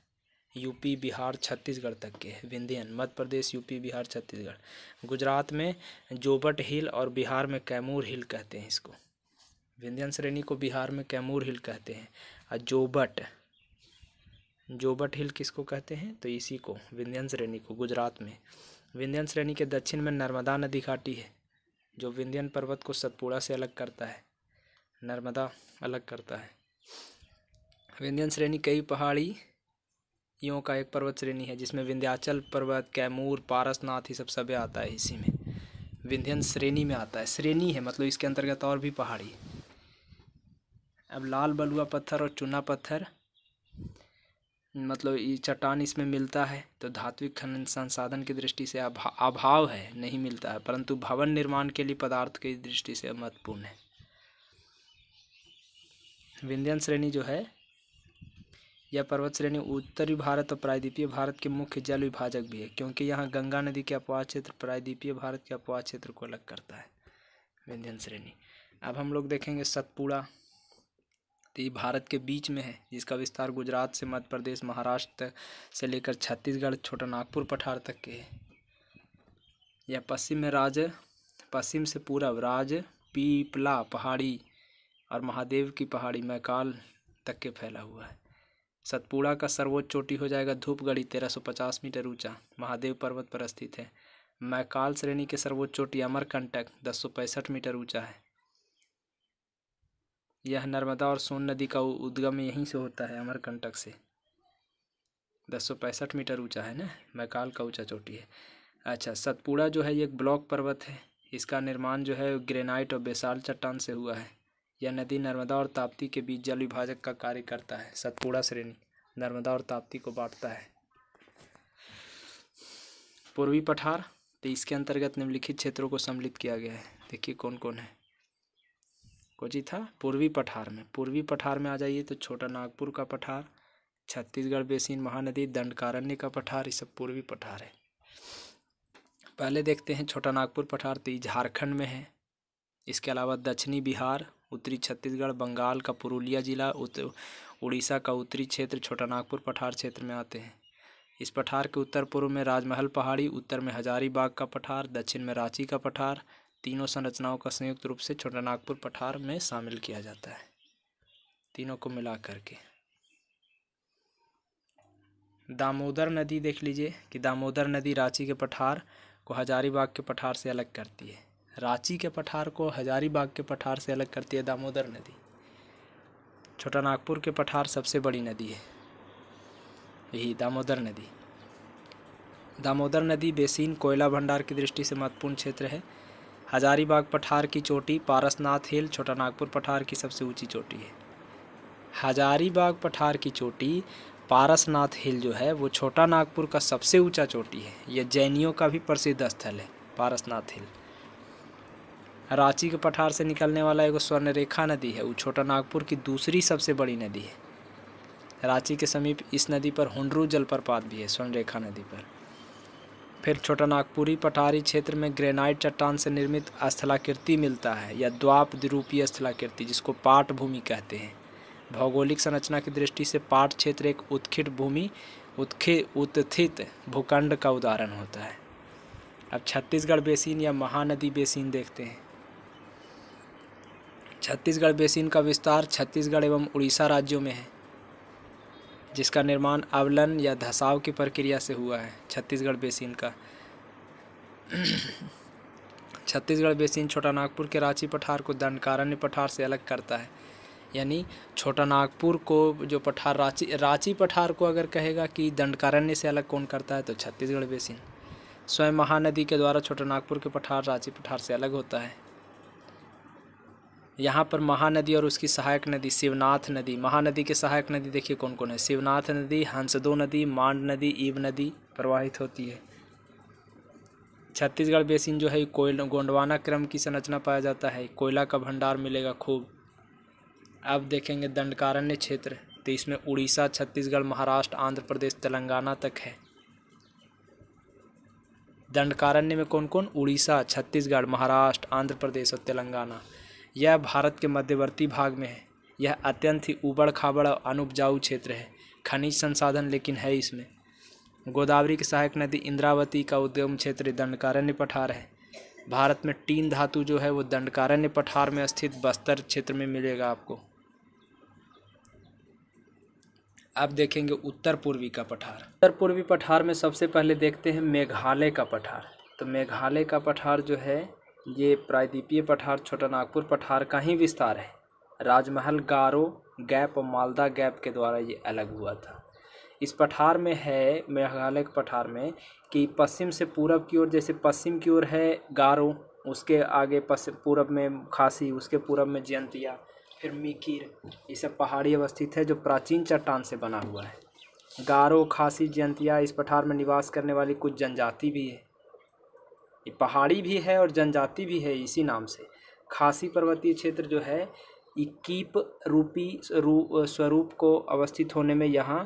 यूपी बिहार छत्तीसगढ़ तक के विंध्यन मध्य प्रदेश यूपी बिहार छत्तीसगढ़ गुजरात में जोबट हिल और बिहार में कैमूर हिल कहते हैं इसको विंध्यन श्रेणी को बिहार में कैमूर हिल कहते हैं और जोबट जोबट हिल किसको कहते हैं तो इसी को विंध्यन श्रेणी को गुजरात में विंध्यन श्रेणी के दक्षिण में नर्मदा नदी घाटी है जो विंध्यन पर्वत को सतपुड़ा से अलग करता है नर्मदा अलग करता है विंध्यन श्रेणी कई पहाड़ी यों का एक पर्वत श्रेणी है जिसमें विंध्याचल पर्वत कैमूर पारसनाथ ये सब सभी आता है इसी में विंध्यन श्रेणी में आता है श्रेणी है मतलब इसके अंतर्गत और भी पहाड़ी अब लाल बलुआ पत्थर और चूना पत्थर मतलब ये चट्टान इसमें मिलता है तो धात्विक खनन संसाधन की दृष्टि से अभाव है नहीं मिलता है परंतु भवन निर्माण के लिए पदार्थ की दृष्टि से महत्वपूर्ण है विंध्यन श्रेणी जो है यह पर्वत श्रेणी उत्तरी भारत और प्रायद्वीपीय भारत के मुख्य जल विभाजक भी है क्योंकि यहाँ गंगा नदी के अपवाह क्षेत्र प्रायद्वीपीय भारत के अपवाह क्षेत्र को अलग करता है विंध्यन श्रेणी अब हम लोग देखेंगे सतपुड़ा ये भारत के बीच में है जिसका विस्तार गुजरात से मध्य प्रदेश महाराष्ट्र से लेकर छत्तीसगढ़ छोटा नागपुर पठार तक के है यह पश्चिम में राज पश्चिम से पूरब राज पीपला पहाड़ी और महादेव की पहाड़ी मैकाल तक के फैला हुआ है सतपुड़ा का सर्वोच्च चोटी हो जाएगा धूपगढ़ी तेरह सौ पचास मीटर ऊंचा महादेव पर्वत पर स्थित है मैकाल श्रेणी के सर्वोच्च चोटी अमरकंटक दस सौ पैंसठ मीटर ऊंचा है यह नर्मदा और सोन नदी का उद्गम यहीं से होता है अमरकंटक से दस सौ पैंसठ मीटर ऊंचा है ना मैकाल का ऊंचा चोटी है अच्छा सतपुड़ा जो है ये एक ब्लॉक पर्वत है इसका निर्माण जो है ग्रेनाइट और बेसाल चट्टान से हुआ है यह नदी नर्मदा और ताप्ती के बीच जल विभाजक का कार्य करता है सतपुड़ा श्रेणी नर्मदा और ताप्ती को बांटता है पूर्वी पठार तो इसके अंतर्गत निम्नलिखित क्षेत्रों को सम्मिलित किया गया है देखिए कौन कौन है कोची था पूर्वी पठार में पूर्वी पठार में आ जाइए तो छोटा नागपुर का पठार छत्तीसगढ़ बेसिन महानदी दंडकारण्य का पठार ये सब पूर्वी पठार है पहले देखते हैं छोटा नागपुर पठार तो ये झारखंड में है इसके अलावा दक्षिणी बिहार उत्तरी छत्तीसगढ़ बंगाल का पुरुलिया जिला उड़ीसा का उत्तरी क्षेत्र छोटा नागपुर पठार क्षेत्र में आते हैं इस पठार के उत्तर पूर्व में राजमहल पहाड़ी उत्तर में हजारीबाग का पठार दक्षिण में रांची का पठार तीनों संरचनाओं का संयुक्त रूप से छोटा नागपुर पठार में शामिल किया जाता है तीनों को मिला करके दामोदर नदी देख लीजिए कि दामोदर नदी रांची के पठार को हजारीबाग के पठार से अलग करती है रांची के पठार को हजारीबाग के पठार से अलग करती है दामोदर नदी छोटा नागपुर के पठार सबसे बड़ी नदी है यही दामोदर नदी दामोदर नदी बेसिन कोयला भंडार की दृष्टि से महत्वपूर्ण क्षेत्र है हजारीबाग पठार की चोटी पारसनाथ हिल छोटा नागपुर पठार की सबसे ऊंची चोटी है हजारीबाग पठार की चोटी पारसनाथ हिल जो है वो छोटा नागपुर का सबसे ऊंचा चोटी है यह जैनियों का भी प्रसिद्ध स्थल है पारसनाथ हिल रांची के पठार से निकलने वाला एक स्वर्णरेखा नदी है वो छोटा नागपुर की दूसरी सबसे बड़ी नदी है रांची के समीप इस नदी पर हुंडरू जलप्रपात भी है स्वर्णरेखा नदी पर फिर छोटा नागपुरी पठारी क्षेत्र में ग्रेनाइट चट्टान से निर्मित स्थलाकृति मिलता है या द्वाप द्वीपीय स्थलाकृति जिसको पाट भूमि कहते हैं भौगोलिक संरचना की दृष्टि से पाट क्षेत्र एक उत्खिट भूमि उत्खे उत्थित भूखंड का उदाहरण होता है अब छत्तीसगढ़ बेसिन या महानदी बेसिन देखते हैं छत्तीसगढ़ बेसिन का विस्तार छत्तीसगढ़ एवं उड़ीसा राज्यों में है जिसका निर्माण अवलन या धसाव की प्रक्रिया से हुआ है छत्तीसगढ़ बेसिन का [clears throat] छत्तीसगढ़ बेसिन छोटा नागपुर के रांची पठार को दंडकारण्य पठार से अलग करता है यानी छोटा नागपुर को जो पठार रांची रांची पठार को अगर कहेगा कि दंडकारण्य से अलग कौन करता है तो छत्तीसगढ़ बेसिन स्वयं महानदी के द्वारा छोटा नागपुर के पठार रांची पठार से अलग होता है यहाँ पर महानदी और उसकी सहायक नदी शिवनाथ नदी महानदी के सहायक नदी देखिए कौन कौन है शिवनाथ नदी हंसदो नदी मांड नदी ईब नदी प्रवाहित होती है छत्तीसगढ़ बेसिन जो है कोयल गोंडवाना क्रम की संरचना पाया जाता है कोयला का भंडार मिलेगा खूब अब देखेंगे दंडकारण्य क्षेत्र तो इसमें उड़ीसा छत्तीसगढ़ महाराष्ट्र आंध्र प्रदेश तेलंगाना तक है दंडकारण्य में कौन कौन उड़ीसा छत्तीसगढ़ महाराष्ट्र आंध्र प्रदेश और तेलंगाना यह भारत के मध्यवर्ती भाग में है यह अत्यंत ही ऊबड़ खाबड़ और अनुपजाऊ क्षेत्र है खनिज संसाधन लेकिन है इसमें गोदावरी की सहायक नदी इंद्रावती का उद्यम क्षेत्र दंडकारण्य पठार है भारत में टीन धातु जो है वो दंडकारण्य पठार में स्थित बस्तर क्षेत्र में मिलेगा आपको अब देखेंगे उत्तर पूर्वी का पठार उत्तर पूर्वी पठार में सबसे पहले देखते हैं मेघालय का पठार तो मेघालय का पठार जो है ये प्रायद्वीपीय पठार छोटा नागपुर पठार का ही विस्तार है राजमहल गारो गैप और मालदा गैप के द्वारा ये अलग हुआ था इस पठार में है मेघालय के पठार में कि पश्चिम से पूरब की ओर जैसे पश्चिम की ओर है गारो उसके आगे पश्चिम पूरब में खासी उसके पूरब में जयंतिया फिर मिकीर ये सब पहाड़ी अवस्थित है जो प्राचीन चट्टान से बना हुआ है गारो खासी जयंतिया इस पठार में निवास करने वाली कुछ जनजाति भी है ये पहाड़ी भी है और जनजाति भी है इसी नाम से खासी पर्वतीय क्षेत्र जो है ये कीप रूपी रू, स्वरूप को अवस्थित होने में यहाँ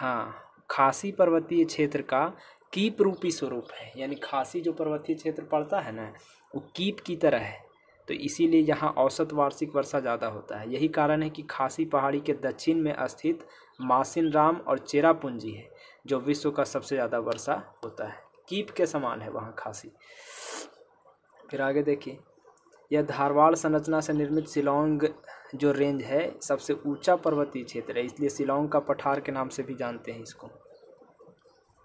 हाँ खासी पर्वतीय क्षेत्र का कीप रूपी स्वरूप है यानी खासी जो पर्वतीय क्षेत्र पड़ता है ना वो कीप की तरह है तो इसीलिए यहाँ औसत वार्षिक वर्षा ज़्यादा होता है यही कारण है कि खासी पहाड़ी के दक्षिण में स्थित मासिन राम और चेरापूंजी है जो विश्व का सबसे ज़्यादा वर्षा होता है कीप के समान है वहाँ खासी फिर आगे देखिए यह धारवाड़ संरचना से निर्मित शिलोंग जो रेंज है सबसे ऊंचा पर्वतीय क्षेत्र है इसलिए शिलोंग का पठार के नाम से भी जानते हैं इसको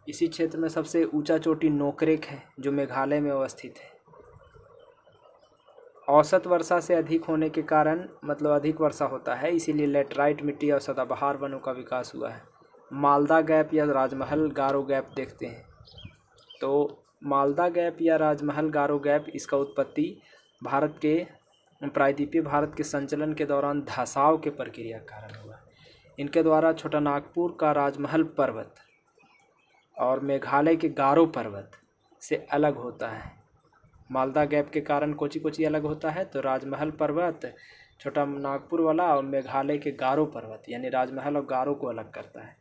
इसी क्षेत्र में सबसे ऊंचा चोटी नोकरेक है जो मेघालय में अवस्थित है औसत वर्षा से अधिक होने के कारण मतलब अधिक वर्षा होता है इसीलिए लेटराइट मिट्टी और सदाबहार वनों का विकास हुआ है मालदा गैप या राजमहल गारो गैप देखते हैं तो मालदा गैप या राजमहल गारो गैप इसका उत्पत्ति भारत के प्रायद्वीपीय भारत के संचलन के दौरान धसाव के प्रक्रिया कारण हुआ इनके द्वारा छोटा नागपुर का राजमहल पर्वत और मेघालय के गारो पर्वत से अलग होता है मालदा गैप के कारण कोची कोची अलग होता है तो राजमहल पर्वत छोटा नागपुर वाला और मेघालय के गारो पर्वत यानी राजमहल और गारो को अलग करता है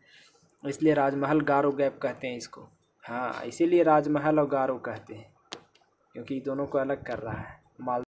इसलिए राजमहल गारो गैप कहते हैं इसको हाँ इसीलिए राजमहल और गारो कहते हैं क्योंकि दोनों को अलग कर रहा है माल